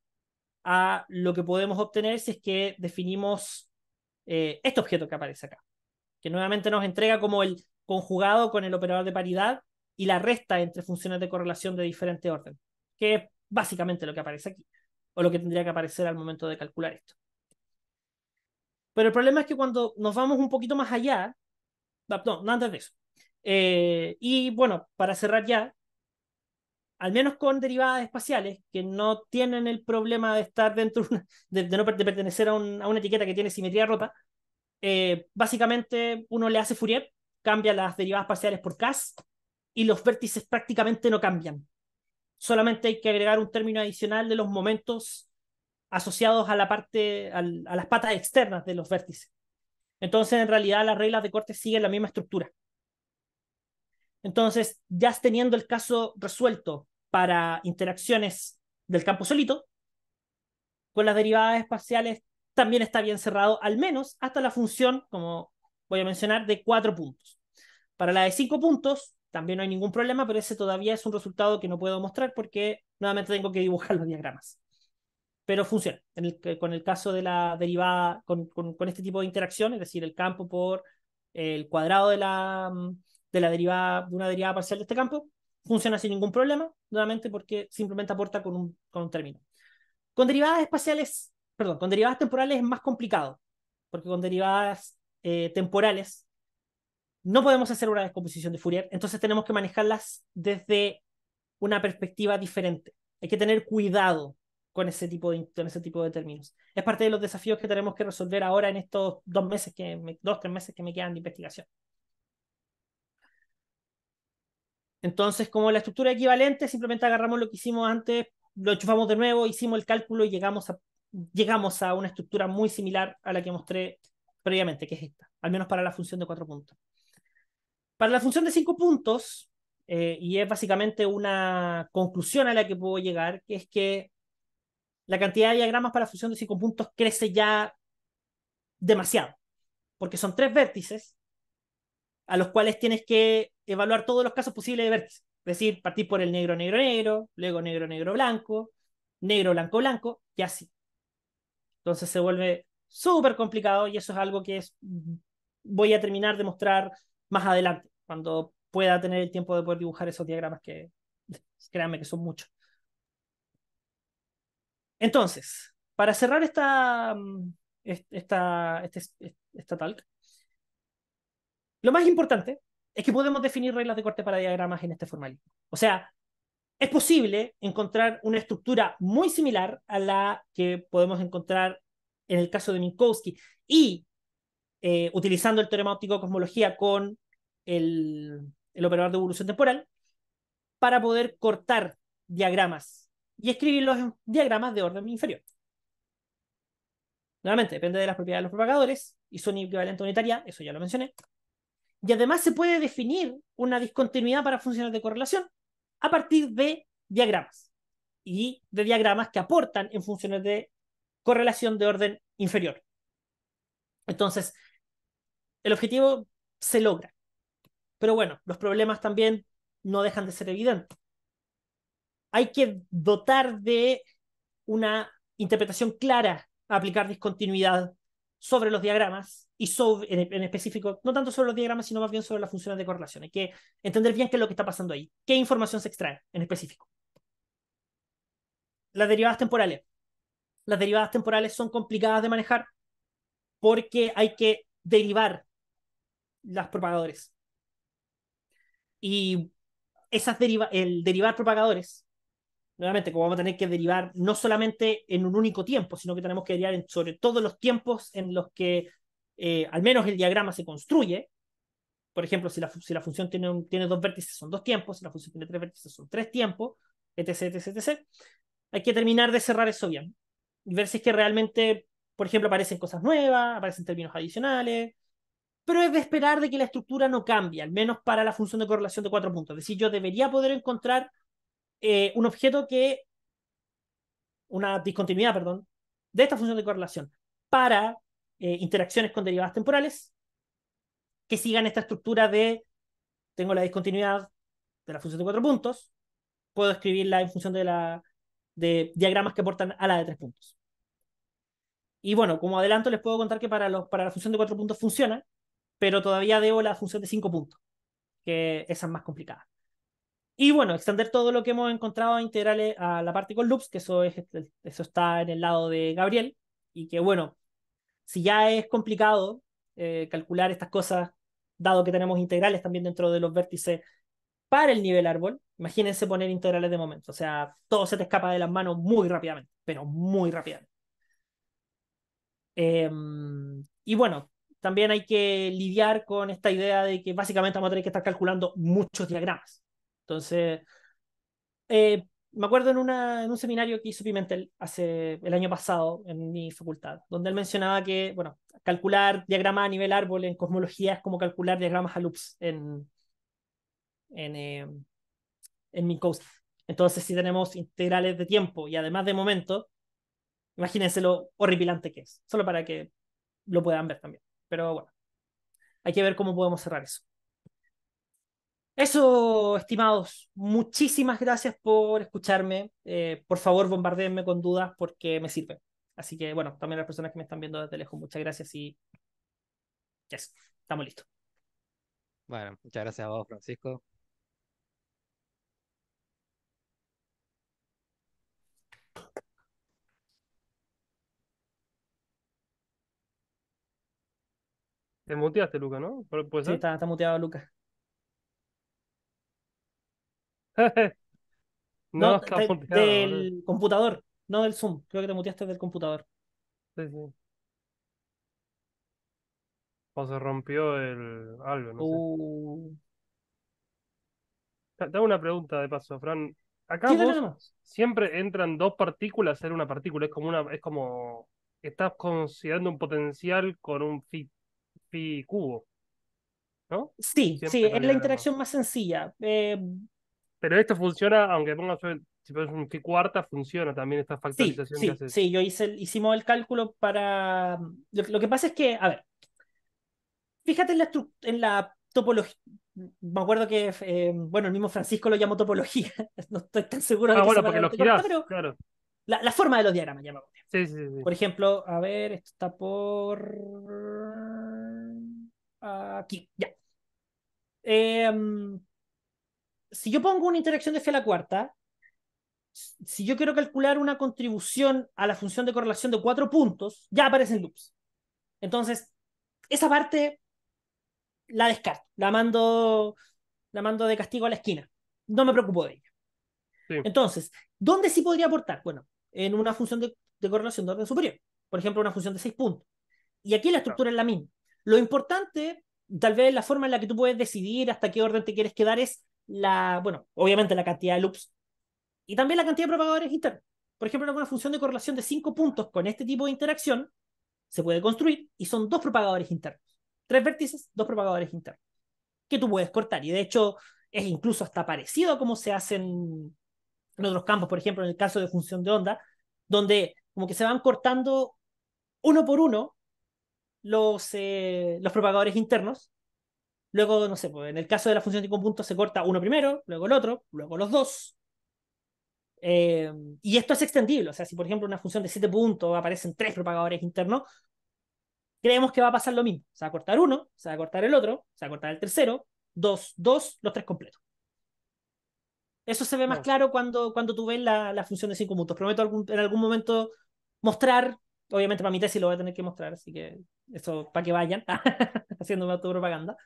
a lo que podemos obtener si es que definimos eh, este objeto que aparece acá que nuevamente nos entrega como el conjugado con el operador de paridad y la resta entre funciones de correlación de diferente orden, que es básicamente lo que aparece aquí, o lo que tendría que aparecer al momento de calcular esto. Pero el problema es que cuando nos vamos un poquito más allá, ah, no, antes de eso. Eh, y bueno, para cerrar ya, al menos con derivadas espaciales que no tienen el problema de estar dentro de, no pertenecer a, a, una etiqueta que tiene simetría rota, eh, básicamente uno le hace Fourier, cambia las derivadas parciales por Cas y los vértices prácticamente no cambian. Solamente hay que agregar un término adicional de los momentos asociados a la parte, a las patas externas de los vértices. Entonces, en realidad, las reglas de corte siguen la misma estructura. Entonces, ya teniendo el caso resuelto para interacciones del campo solito, con las derivadas espaciales también está bien cerrado, al menos hasta la función, como voy a mencionar, de cuatro puntos. Para la de cinco puntos, también no hay ningún problema, pero ese todavía es un resultado que no puedo mostrar porque nuevamente tengo que dibujar los diagramas. Pero funciona. con el caso de la derivada, con, este tipo de interacción, es decir, el campo por el cuadrado de la, mm, de la derivada, de una derivada parcial de este campo, funciona sin ningún problema, nuevamente porque simplemente aporta con un, con un término. Con derivadas espaciales perdón, con derivadas temporales es más complicado, porque con derivadas eh, temporales no podemos hacer una descomposición de Fourier, entonces tenemos que manejarlas desde una perspectiva diferente. Hay que tener cuidado con ese tipo de, con ese tipo de términos. Es parte de los desafíos que tenemos que resolver ahora en estos dos meses, que dos, tres meses que me quedan de investigación. Entonces, como la estructura equivalente, simplemente agarramos lo que hicimos antes, lo enchufamos de nuevo, hicimos el cálculo y llegamos a llegamos a una estructura muy similar a la que mostré previamente, que es esta, al menos para la función de cuatro puntos. Para la función de cinco puntos, eh, y es básicamente una conclusión a la que puedo llegar, que es que la cantidad de diagramas para la función de cinco puntos crece ya demasiado, porque son tres vértices a los cuales tienes que evaluar todos los casos posibles de vértices. Es decir, partir por el negro, negro, negro, luego negro, negro, blanco, negro, blanco, blanco, y así. Entonces se vuelve súper complicado y eso es algo que es, mm, voy a terminar de mostrar más adelante, cuando pueda tener el tiempo de poder dibujar esos diagramas que créanme que son muchos. Entonces, para cerrar esta, mm, esta, este esta talk, lo más importante es que podemos definir reglas de corte para diagramas en este formalismo. O sea, es posible encontrar una estructura muy similar a la que podemos encontrar en el caso de Minkowski y eh, utilizando el teorema óptico cosmología con el, operador de evolución temporal para poder cortar diagramas y escribir los diagramas de orden inferior. Nuevamente, depende de las propiedades de los propagadores y son equivalentes unitaria, eso ya lo mencioné. Y además se puede definir una discontinuidad para funciones de correlación, a partir de diagramas y de diagramas que aportan en funciones de correlación de orden inferior. Entonces, el objetivo se logra. Pero bueno, los problemas también no dejan de ser evidentes. Hay que dotar de una interpretación clara, a aplicar discontinuidad sobre los diagramas y sobre, en, específico, no tanto sobre los diagramas, sino más bien sobre las funciones de correlación. Hay que entender bien qué es lo que está pasando ahí, qué información se extrae en específico. Las derivadas temporales. Las derivadas temporales son complicadas de manejar porque hay que derivar las propagadores. Y esas deriva el derivar propagadores nuevamente, como vamos a tener que derivar no solamente en un único tiempo, sino que tenemos que derivar en, sobre todos los tiempos en los que eh, al menos el diagrama se construye. Por ejemplo, si la, función tiene, tiene dos vértices, son dos tiempos, si la función tiene tres vértices, son tres tiempos, etc, etc, etc. Hay que terminar de cerrar eso bien y ver si es que realmente, por ejemplo, aparecen cosas nuevas, aparecen términos adicionales, pero es de esperar de que la estructura no cambie, al menos para la función de correlación de cuatro puntos. Es decir, yo debería poder encontrar eh, un objeto que, una discontinuidad, perdón, de esta función de correlación para eh, interacciones con derivadas temporales que sigan esta estructura de, tengo la discontinuidad de la función de cuatro puntos, puedo escribirla en función de, la, de diagramas que portan a la de tres puntos. Y bueno, como adelanto, les puedo contar que para, los, para la función de cuatro puntos funciona, pero todavía debo la función de cinco puntos, que esa es más complicada. Y bueno, extender todo lo que hemos encontrado, a integrales a la parte con loops, que eso, es, este, eso está en el lado de Gabriel, y que bueno, si ya es complicado eh, calcular estas cosas, dado que tenemos integrales también dentro de los vértices para el nivel árbol, imagínense poner integrales de momento, o sea, todo se te escapa de las manos muy rápidamente, pero muy rápidamente. Em, y bueno, también hay que lidiar con esta idea de que básicamente vamos a tener que estar calculando muchos diagramas entonces, eh, me acuerdo en, un seminario que hizo Pimentel hace el año pasado en mi facultad, donde él mencionaba que, bueno, calcular diagramas a nivel árbol en cosmología es como calcular diagramas a loops en, en, eh, en Entonces, si tenemos integrales de tiempo y además de momento, imagínense lo horripilante que es, solo para que lo puedan ver también. Pero bueno, hay que ver cómo podemos cerrar eso. Eso, estimados, muchísimas gracias por escucharme. Eh, por favor, bombardenme con dudas porque me sirve. Así que, bueno, también las personas que me están viendo de lejos, muchas gracias y. Yes, estamos listos. Bueno, muchas gracias a vos, Francisco. Te muteaste, Luca, ¿no? Sí, está, está muteado, Luca. no, está del computador, no del Zoom. Creo que te muteaste del computador. Sí, sí. O se rompió el algo, no uh. una pregunta de paso, Fran. Acá vos siempre entran dos partículas en una partícula. Es como una, es como estás considerando un potencial con un phi, cubo. ¿No? Sí, sí, es la interacción más sencilla. Eh, pero esto funciona, aunque ponga si un cuarta, funciona también esta factorización. Sí, sí, sí yo hice, hicimos el cálculo para. Lo, que pasa es que, a ver, fíjate en la, en la topología. Me acuerdo que, eh, bueno, el mismo Francisco lo llamó topología. No estoy tan seguro ah, de que bueno, porque lo girás, la, forma de los diagramas, llamamos. Sí, sí, sí. Por ejemplo, a ver, esto está por. Aquí, ya. Eh, si yo pongo una interacción de F a la cuarta, si yo quiero calcular una contribución a la función de correlación de cuatro puntos, ya aparecen loops. Entonces, esa parte la descarto, la mando, la mando de castigo a la esquina. No me preocupo de ella. Entonces, ¿dónde sí podría aportar? Bueno, en una función de, correlación de orden superior. Por ejemplo, una función de seis puntos. Y aquí la estructura es la misma. Lo importante, tal vez la forma en la que tú puedes decidir hasta qué orden te quieres quedar es la, bueno, obviamente la cantidad de loops y también la cantidad de propagadores internos. Por ejemplo, una función de correlación de cinco puntos con este tipo de interacción se puede construir y son dos propagadores internos. Tres vértices, dos propagadores internos. Que tú puedes cortar. Y de hecho, es incluso hasta parecido a cómo se hacen en otros campos, por ejemplo, en el caso de función de onda, donde como que se van cortando uno por uno los, eh, los propagadores internos Luego, no sé, pues en el caso de la función de 5 puntos se corta uno primero, luego el otro, luego los dos. Eh, y esto es extendible. O sea, si por ejemplo una función de 7 puntos aparecen tres propagadores internos, creemos que va a pasar lo mismo. Se va a cortar uno, se va a cortar el otro, se va a cortar el tercero, dos, dos, los tres completos. Eso se ve más claro cuando, cuando tú ves la, la función de 5 puntos. Prometo en algún momento mostrar, obviamente para mi tesis lo voy a tener que mostrar, así que eso para que vayan haciéndome autopropaganda.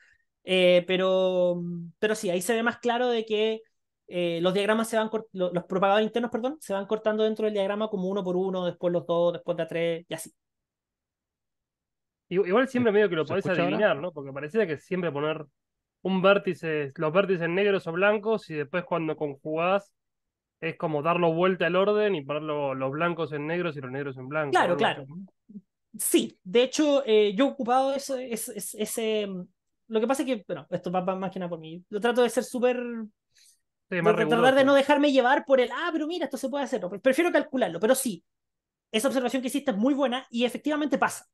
Eh, pero, pero sí, ahí se ve más claro de que eh, los diagramas se van, los, los, propagadores internos, perdón, se van cortando dentro del diagrama como uno por uno, después los dos, después la tres, y así. Igual siempre medio que lo podés adivinar, ¿no? Porque parecía que siempre poner un vértice, los vértices negros o blancos, y después cuando conjugás es como darlo vuelta al orden y poner los blancos en negros y los negros en blancos. Claro, claro. Sí, de hecho, eh, yo he ocupado ese, lo que pasa es que, bueno, esto va, más que nada por mí. Lo trato de ser súper. de, tratar de pues. no dejarme llevar por el, ah, pero mira, esto se puede hacer. Pues, prefiero calcularlo, pero sí, esa observación que hiciste es muy buena y efectivamente pasa.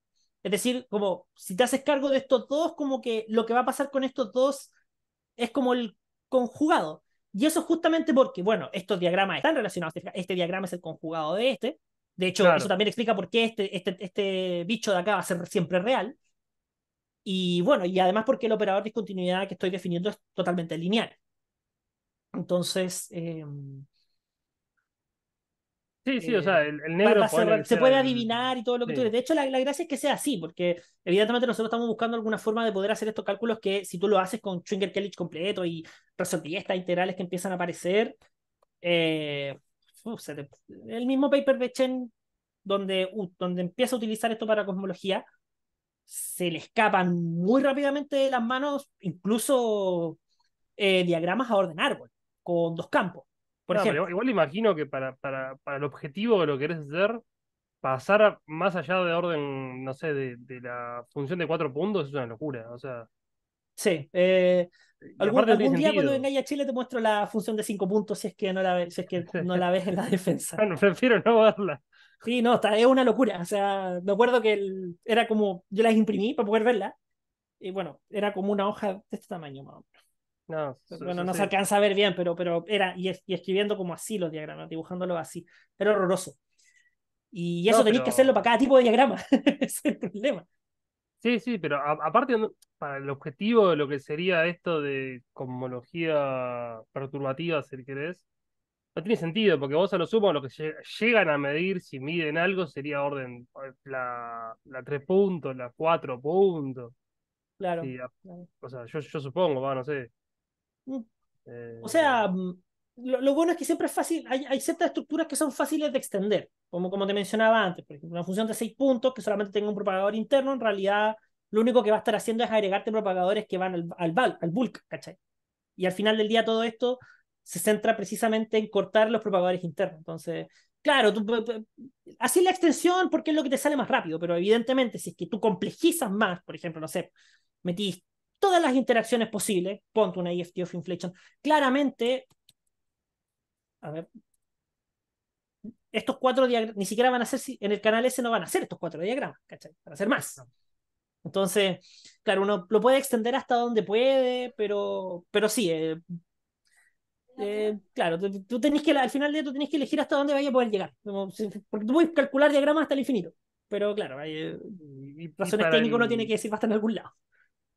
Es decir, como si te haces cargo de estos dos, como que lo que va a pasar con estos dos es como el conjugado. Y eso justamente porque, bueno, estos diagramas están relacionados. Este, este diagrama es el conjugado de este. De hecho, eso también explica por qué este, este, este bicho de acá va a ser siempre real. Y bueno, y además porque el operador de discontinuidad que estoy definiendo es totalmente lineal. Entonces... Em, sí, sí, o sea, eh, el, negro se puede adivinar y todo lo que tú quieres. De hecho, la, gracia es que sea así, porque evidentemente nosotros estamos buscando alguna forma de poder hacer estos cálculos que si tú lo haces con Schwinger Kellich completo y resolví estas integrales que empiezan a aparecer, eh, el mismo paper de Chen donde, donde empieza a utilizar esto para cosmología, se le escapan muy rápidamente de las manos, incluso eh, diagramas a orden árbol, con dos campos. Por ejemplo. igual imagino que para, para, para el objetivo que lo querés hacer, pasar más allá de orden, no sé, de, de la función de cuatro puntos es una locura. O sea, Sí. Eh, algún, día cuando vengáis a Chile te muestro la función de cinco puntos si es que no la, ves, que no la ves en la defensa. bueno, prefiero no verla. Sí, no, está, es una locura. O sea, me acuerdo que era como, yo las imprimí para poder verla. Y bueno, era como una hoja de este tamaño más o menos. No, bueno, no se alcanza a ver bien, pero, pero era, y, escribiendo como así los diagramas, dibujándolos así. Era horroroso. Y eso tenéis que hacerlo para cada tipo de diagrama. es el problema. Sí, sí, pero aparte, para el objetivo de lo que sería esto de cosmología perturbativa, si querés, no tiene sentido, porque vos a lo sumo lo que llegan a medir, si miden algo, sería orden eh, la, la 3 puntos, la 4 puntos. Claro, O sea, yo, yo supongo, va, no sé. Mm. o eh, sea, mm, lo, bueno es que siempre es fácil, hay, ciertas estructuras que son fáciles de extender, como, como te mencionaba antes, por ejemplo, una función de seis puntos que solamente tenga un propagador interno, en realidad lo único que va a estar haciendo es agregarte propagadores que van al, al, bulk, ¿cachai? Y al final del día todo esto se centra precisamente en cortar los propagadores internos. Entonces, claro, tú, así la extensión porque es lo que te sale más rápido, pero evidentemente si es que tú complejizas más, por ejemplo, no sé, metís todas las interacciones posibles, ponte una EFT of inflation, claramente ver. Estos cuatro diagramas, ni siquiera van a ser, en el canal S no van a ser estos cuatro diagramas, ¿cachai? Van más. Entonces, claro, uno lo puede extender hasta donde puede, pero, pero sí, eh, eh, claro, tú, tenés que, al final de tú tenés que elegir hasta dónde vaya a poder llegar. Porque tú puedes calcular diagramas hasta el infinito. Pero claro, hay, eh, razones técnicas no uno tiene que decir hasta en algún lado.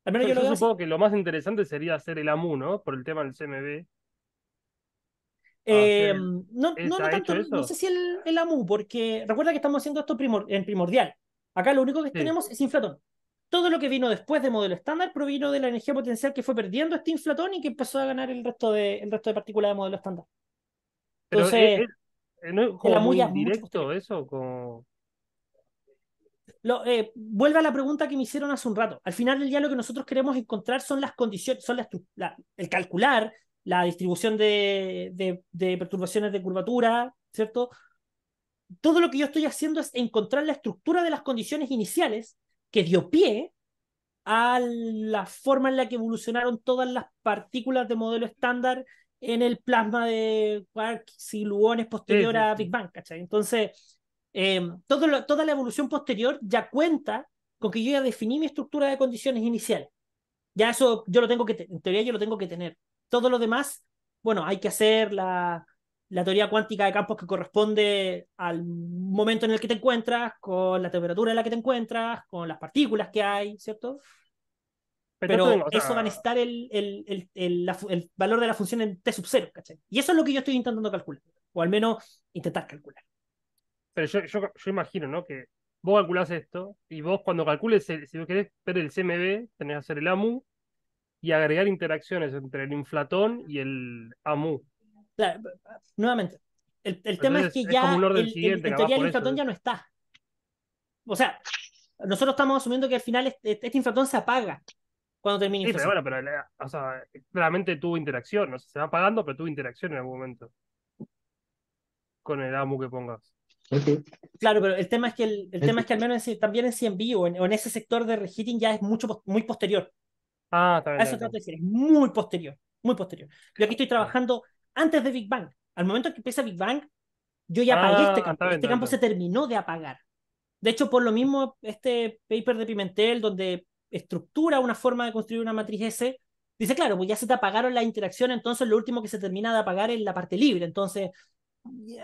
yo, supongo que lo más interesante sería hacer el AMU, ¿no? Por el tema del CMB. Ah, em, no, no, no, tanto, no sé si el, AMU, porque recuerda que estamos haciendo esto en primordial. Acá lo único que tenemos es inflatón. Todo lo que vino después de modelo estándar provino de la energía potencial que fue perdiendo este inflatón y que empezó a ganar el resto de, el resto de partículas de modelo estándar. Entonces, no es muy directo eso, como... Eh, a la pregunta que me hicieron hace un rato. Al final del día lo que nosotros queremos encontrar son las condiciones, son las, el calcular la distribución de, perturbaciones de curvatura, ¿cierto? Todo lo que yo estoy haciendo es encontrar la estructura de las condiciones iniciales que dio pie a la forma en la que evolucionaron todas las partículas de modelo estándar en el plasma de quarks y Lugones posterior a Big Bang, ¿cachai? Entonces, em, todo toda la evolución posterior ya cuenta con que yo ya definí mi estructura de condiciones iniciales. Ya eso yo lo tengo que, en teoría yo lo tengo que tener. Todo lo demás, bueno, hay que hacer la, teoría cuántica de campos que corresponde al momento en el que te encuentras, con la temperatura en la que te encuentras, con las partículas que hay, ¿cierto? Pero, eso va a necesitar el, valor de la función en T sub 0, ¿cachai? Y eso es lo que yo estoy intentando calcular, o al menos intentar calcular. Pero yo, yo imagino, ¿no? Que vos calculás esto, y vos cuando calcules, si vos querés ver el CMB, tenés que hacer el AMU, y agregar interacciones entre el inflatón y el AMU. nuevamente, el, tema es que ya el, en inflatón ya no está. O sea, nosotros estamos asumiendo que al final este, este, este inflatón se apaga cuando termine. Sí, pero claramente tuvo interacción, no se va apagando, pero tuvo interacción en algún momento con el AMU que pongas. Claro, pero el tema es que el, tema es que al menos también en sí o en, en, ese sector de reheating ya es mucho muy posterior. Ah, está A eso trato de decir, es muy posterior, muy posterior. Yo aquí estoy ah. trabajando antes de Big Bang. Al momento que empieza Big Bang, yo ya apagué este ah, campo. este campo se terminó de apagar. De hecho, por lo mismo, este paper de Pimentel, donde estructura una forma de construir una matriz S, dice, claro, pues ya se te apagaron las interacciones, entonces lo último que se termina de apagar es la parte libre. Entonces,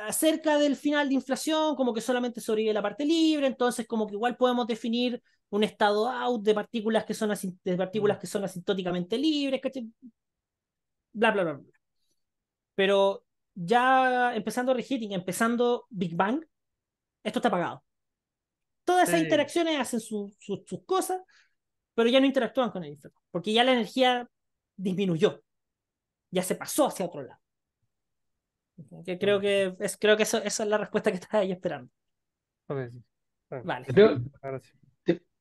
acerca del final de inflación, como que solamente sobrevive la parte libre, entonces como que igual podemos definir un estado out de partículas que son, partículas mm. que son asintóticamente libres, Bla, bla, bla, Pero ya empezando reheating, empezando Big Bang, esto está apagado. Todas esas interacciones hacen sus cosas, pero ya no interactúan con el infrarrojo, porque ya la energía disminuyó, ya se pasó hacia otro lado. Que creo que, creo que eso, esa es la respuesta que estás ahí esperando. Vale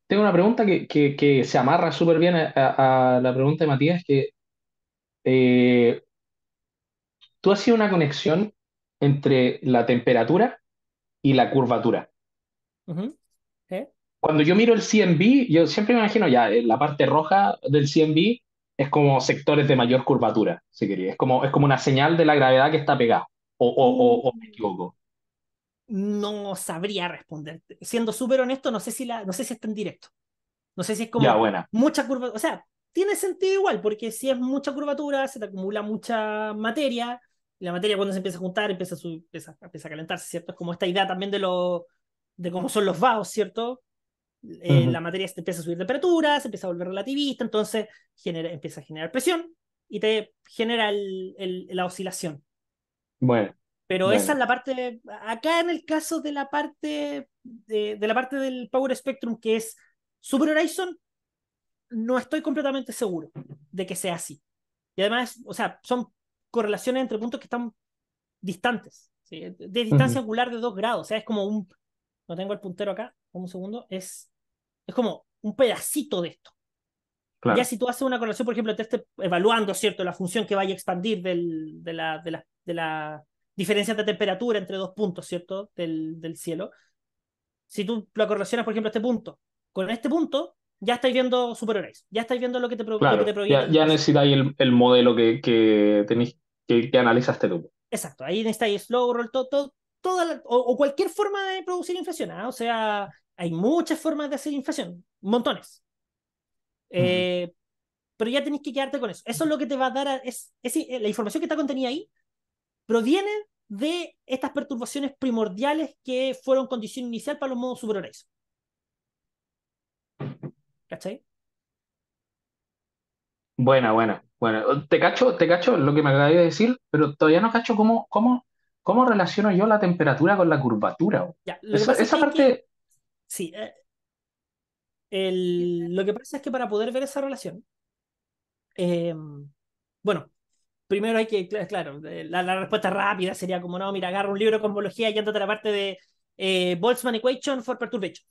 tengo una pregunta que, se amarra súper bien a, la pregunta de Matías, que eh, tú tú sido una conexión entre la temperatura y la curvatura. Cuando yo miro el CMB, yo siempre me imagino ya, eh, la parte roja del CMB es como sectores de mayor curvatura, si quería. Es como, es como una señal de la gravedad que está pegada. O, me equivoco no sabría responder Siendo súper honesto, no sé si la, no sé si está en directo. No sé si es como buena. mucha curva, o sea, tiene sentido igual, porque si es mucha curvatura, se te acumula mucha materia, y la materia cuando se empieza a juntar empieza a, empieza, a calentarse, ¿cierto? Es como esta idea también de, lo, de cómo son los vaos, ¿cierto? Eh, la materia empieza a subir temperatura, se empieza a volver relativista, entonces genera, empieza a generar presión y te genera la oscilación. Bueno. Pero esa es la parte, acá en el caso de la parte de, la parte del Power Spectrum que es Super Horizon, no estoy completamente seguro de que sea así. Y además, o sea, son correlaciones entre puntos que están distantes, de distancia angular de dos grados, o sea, es como un, no tengo el puntero acá, un segundo, es, es como un pedacito de esto. Ya si tú haces una correlación, por ejemplo, te estés evaluando, ¿cierto?, la función que vaya a expandir del, de la, de la, de la diferencias de temperatura entre dos puntos, ¿cierto? Del, del cielo. Si tú lo correlacionas, por ejemplo, este punto con este punto, ya estáis viendo Super ya estáis viendo lo que te, pro te proviene. Ya, necesitáis el, el, modelo que, que tenéis, que, que, este tú. Exacto, ahí necesitáis slow roll, todo, toda o, cualquier forma de producir inflación. ¿ah? O sea, hay muchas formas de hacer inflación, montones. Eh, pero ya tenéis que quedarte con eso. Eso es lo que te va a dar, es, la información que está contenida ahí provienen de estas perturbaciones primordiales que fueron condición inicial para los modos superiores. ¿Cachai? Buena, buena, bueno. Te cacho, te cacho lo que me acabas de decir, pero todavía no cacho cómo, cómo, cómo relaciono yo la temperatura con la curvatura. esa, parte. sí. Eh, lo que pasa es que para poder ver esa relación, eh, bueno, primero hay que, claro, la, respuesta rápida sería como, no, mira, agarra un libro de cosmología y andate a la parte de eh, Boltzmann Equation for Perturbation.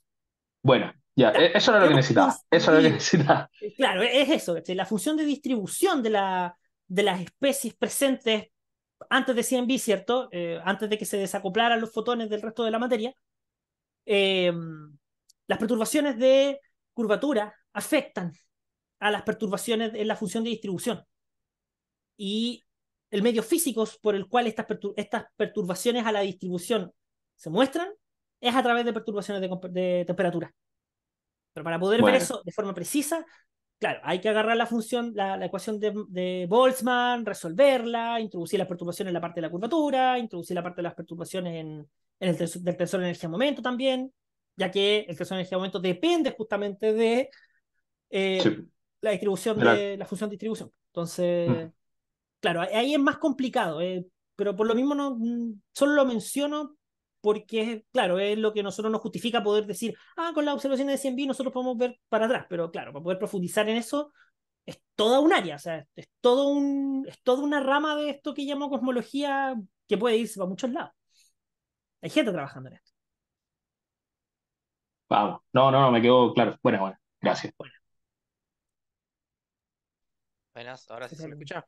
Bueno, ya, e-, eso era lo que necesitaba. Eso era lo que necesitaba. Eh, claro, e-, es eso, la función de distribución de, la, de las especies presentes antes de CMB, ¿cierto? Eh, antes de que se desacoplaran los fotones del resto de la materia. Em, las perturbaciones de curvatura afectan a las perturbaciones en la función de distribución y el medio físico por el cual estas, estas perturbaciones a la distribución se muestran es a través de perturbaciones de, temperatura. Pero para poder ver eso de forma precisa, claro, hay que agarrar la función, la, ecuación de, Boltzmann, resolverla, introducir las perturbaciones en la parte de la curvatura, introducir la parte de las perturbaciones en, el tensor, del tensor de energía-momento también, ya que el tensor de energía-momento depende justamente de eh, la distribución de la... función de distribución. Entonces, mm claro, ahí es más complicado, eh, pero por lo mismo no, mm, solo lo menciono porque, claro, es lo que nosotros nos justifica poder decir, ah, con la observación de CMB nosotros podemos ver para atrás, pero claro, para poder profundizar en eso es toda un área, o sea, es, todo un, es toda una rama de esto que llamo cosmología que puede irse para muchos lados. Hay gente trabajando en esto. Vamos, no, no, no, me quedo claro. Buenas, buenas. gracias. Buenas, ahora sí se lo escucha.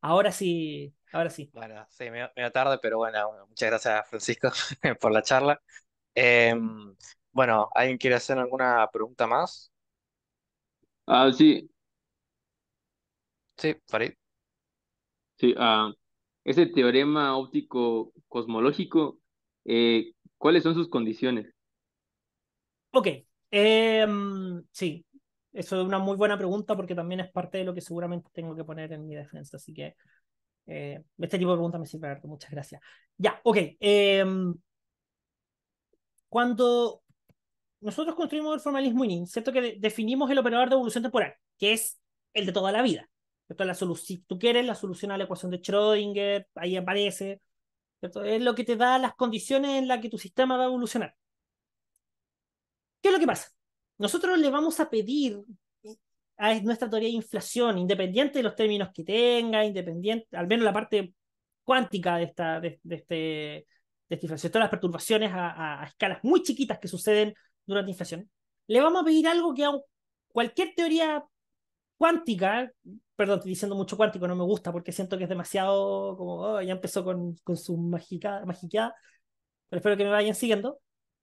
Ahora sí, ahora sí. Bueno, sí, me da tarde, pero bueno, muchas gracias Francisco por la charla. Em, bueno, ¿alguien quiere hacer alguna pregunta más? Ah, sí. Sí, Farid. Sí, ah, ese teorema óptico cosmológico, eh, ¿cuáles son sus condiciones? Ok, em, sí, eso es una muy buena pregunta porque también es parte de lo que seguramente tengo que poner en mi defensa. Así que eh, este tipo de preguntas me sirve harto. Muchas gracias. Ya, ok. Em, cuando nosotros construimos el formalismo in, ¿cierto? Que definimos el operador de evolución temporal, que es el de toda la vida. La si tú quieres la solución a la ecuación de Schrödinger, ahí aparece. Es lo que te da las condiciones en las que tu sistema va a evolucionar. ¿Qué es lo que pasa? nosotros le vamos a pedir a nuestra teoría de inflación, independiente de los términos que tenga, independiente, al menos la parte cuántica de esta, de, este, de inflación, todas las perturbaciones a, escalas muy chiquitas que suceden durante la inflación, le vamos a pedir algo que a cualquier teoría cuántica, perdón, estoy diciendo mucho cuántico, no me gusta porque siento que es demasiado como, oh, ya empezó con, con su magiqueada, pero espero que me vayan siguiendo,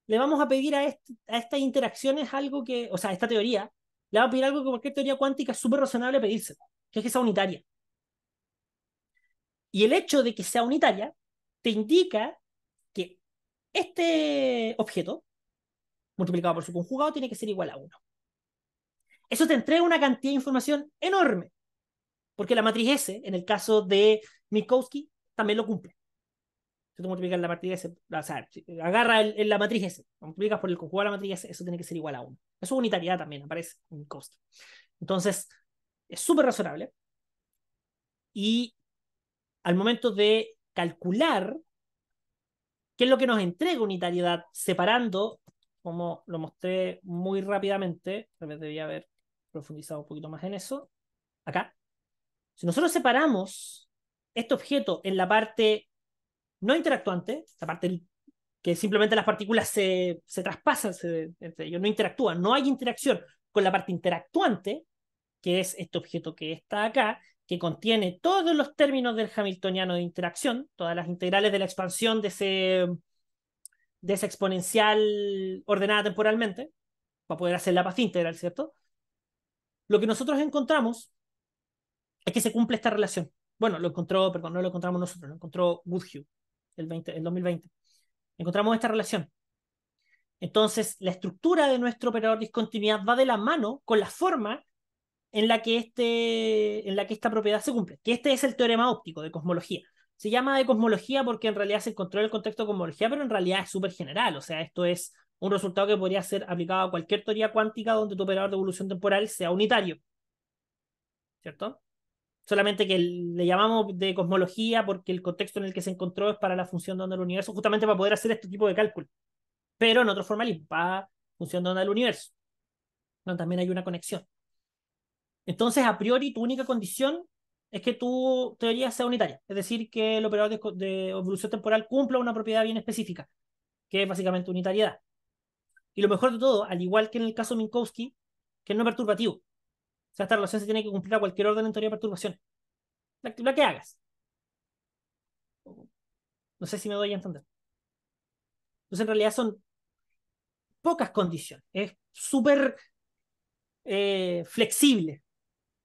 le vamos a pedir a, a estas interacciones algo que, o sea, a esta teoría, le vamos a pedir algo que cualquier teoría cuántica es súper razonable pedírselo, que es que sea unitaria. Y el hecho de que sea unitaria te indica que este objeto, multiplicado por su conjugado, tiene que ser igual a 1. Eso te entrega una cantidad de información enorme, porque la matriz S, en el caso de Mikowski, también lo cumple multiplicar la matriz S, o sea, agarra el, la matriz S, multiplicas por el conjugado de la matriz S, eso tiene que ser igual a 1. Eso es unitariedad también, aparece en costo. Entonces, es súper razonable. Y al momento de calcular qué es lo que nos entrega unitariedad, separando, como lo mostré muy rápidamente, tal vez debía haber profundizado un poquito más en eso, acá. Si nosotros separamos este objeto en la parte no interactuante, esta parte que simplemente las partículas se, traspasan entre ellos, no interactúan, no hay interacción con la parte interactuante, que es este objeto que está acá, que contiene todos los términos del hamiltoniano de interacción, todas las integrales de la expansión de, ese, de esa exponencial ordenada temporalmente, para poder hacer la paz integral, ¿cierto? Lo que nosotros encontramos es que se cumple esta relación. Bueno, lo encontró, pero no lo encontramos nosotros, lo encontró Woodhue, el, 2020. Encontramos esta relación. Entonces, la estructura de nuestro operador discontinuidad va de la mano con la forma en la que, este, en la que esta propiedad se cumple, que este es el teorema óptico de cosmología. Se llama de cosmología porque en realidad se encontró en el contexto de cosmología, pero en realidad es súper general, o sea, esto es un resultado que podría ser aplicado a cualquier teoría cuántica donde tu operador de evolución temporal sea unitario. ¿Cierto? solamente que le llamamos de cosmología porque el contexto en el que se encontró es para la función de onda del universo, justamente para poder hacer este tipo de cálculo, pero en otro formalismo, para función de onda del universo, también hay una conexión. Entonces, a priori, tu única condición es que tu teoría sea unitaria, es decir, que el operador de, evolución temporal cumpla una propiedad bien específica, que es básicamente unitariedad. Y lo mejor de todo, al igual que en el caso Minkowski, que es no perturbativo. O sea, esta relación se tiene que cumplir a cualquier orden en teoría de perturbaciones. La, que hagas. No sé si me doy a entender. Entonces, en realidad son pocas condiciones. Es súper eh, flexible.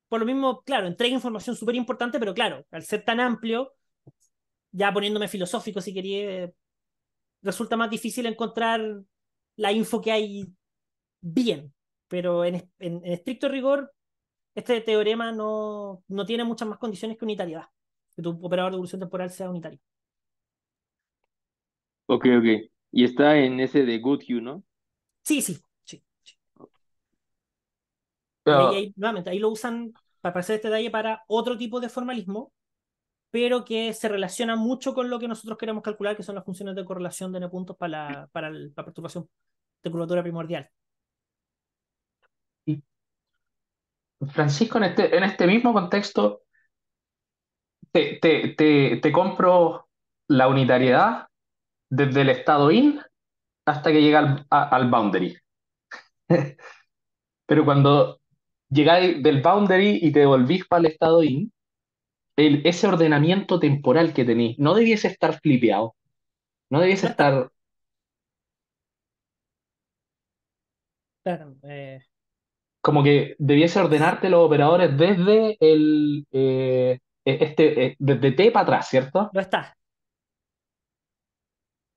Por lo mismo, claro, entrega información súper importante, pero claro, al ser tan amplio, ya poniéndome filosófico si quería, resulta más difícil encontrar la info que hay bien. Pero en estricto rigor, este teorema no, no tiene muchas más condiciones que unitariedad, que tu operador de evolución temporal sea unitario. Ok, ok. Y está en ese de Goodhue, ¿no? Sí, sí, ah. nuevamente, ahí lo usan para hacer este detalle para otro tipo de formalismo, pero que se relaciona mucho con lo que nosotros queremos calcular, que son las funciones de correlación de n puntos para para la perturbación de curvatura primordial. Francisco, este, en este, mismo contexto, te, compro la unitariedad desde el estado in hasta que llega al, boundary. Pero cuando llegáis del boundary y te devolvís para el estado in, ese ordenamiento temporal que tenéis no debiese estar flipeado. No debiese estar. Eh, como que debiese ordenarte los operadores desde el eh, e-, este e, desde T para atrás, ¿cierto? no está.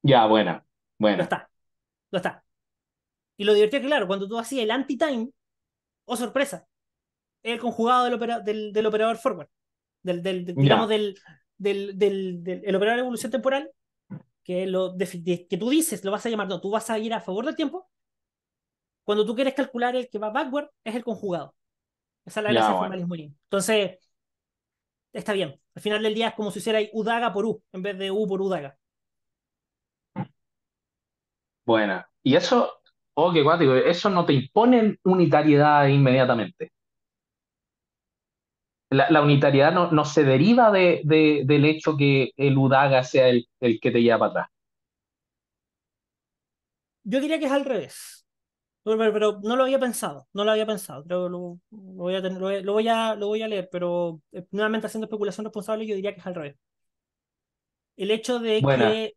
Ya, bueno. bueno Lo está. no está. Y lo divertido es que, claro, cuando tú hacías el anti-time, oh sorpresa, el conjugado del, del, operador forward, del, del, digamos, del, operador de evolución temporal, que, lo, que tú dices, lo vas a llamar, no, tú vas a ir a favor del tiempo, cuando tú quieres calcular el que va backward, es el conjugado. Esa es la gracia formalismo formalismo Entonces, está bien. Al final del día es como si hiciera daga por U, en vez de U por U daga. Buena. Y eso, oh, qué cuático, eso no te impone unitariedad inmediatamente. La, unitariedad no, no, se deriva de, del hecho que el Udaga sea el, el que te lleva para atrás. Yo diría que es al revés. Pero, no lo había pensado, no lo había pensado. lo, voy a tener, lo, voy a, lo voy a leer, pero eh, nuevamente haciendo especulación responsable, yo diría que es al revés. El hecho de que.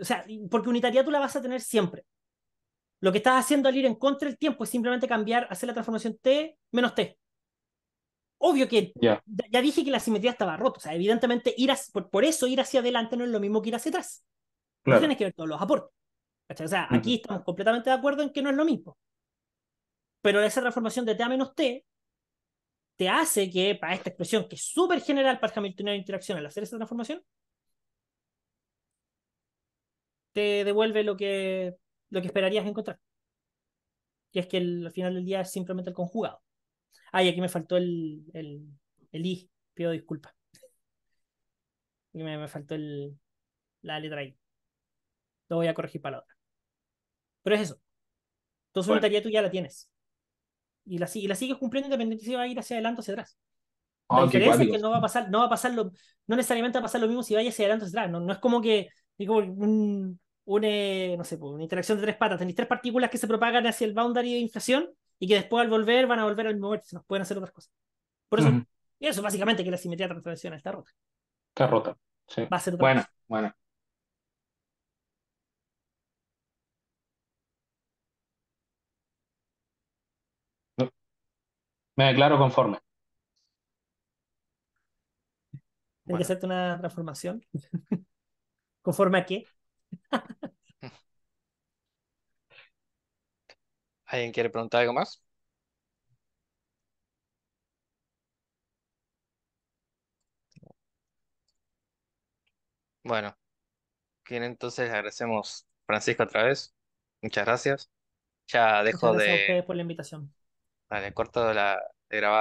O sea, porque unitaria tú la vas a tener siempre. Lo que estás haciendo al ir en contra del tiempo es simplemente cambiar, hacer la transformación T menos T. Obvio que ya dije que la simetría estaba rota. O sea, evidentemente, ir por, eso ir hacia adelante no es lo mismo que ir hacia atrás. No tienes que ver todos los aportes. O sea, aquí estamos completamente de acuerdo en que no es lo mismo. Pero esa transformación de T a menos T te hace que para esta expresión, que es súper general para Hamiltoniano de interacción, al hacer esa transformación, te devuelve lo que, lo que esperarías encontrar. Y es que al final del día es simplemente el conjugado. ay, aquí me faltó el, el, i, pido disculpas. Me, me, faltó la letra i. Lo voy a corregir para la otra. Pero es eso. Entonces bueno. una tú ya la tienes. Y la, la sigues cumpliendo independientemente si va a ir hacia adelante o hacia atrás. Ah, la es que no va a pasar, no va a pasar lo, no necesariamente va a pasar lo mismo si vaya hacia adelante o hacia atrás. No, no es como que, digo, un, un, eh, no sé, pues, una interacción de tres patas. Tenéis tres partículas que se propagan hacia el boundary de inflación y que después al volver van a volver al mismo nos pueden hacer otras cosas. Por eso, y eso básicamente que la simetría transversal está rota. Está rota. Sí. Va a ser bueno, bueno. Me declaro conforme. ¿Tienes que hacerte una transformación. ¿Conforme a qué? ¿Alguien quiere preguntar algo más? Bueno, bien, entonces agradecemos Francisco otra vez. Muchas gracias. Ya dejo de. gracias de. por la invitación. Vale, corto la de grabar.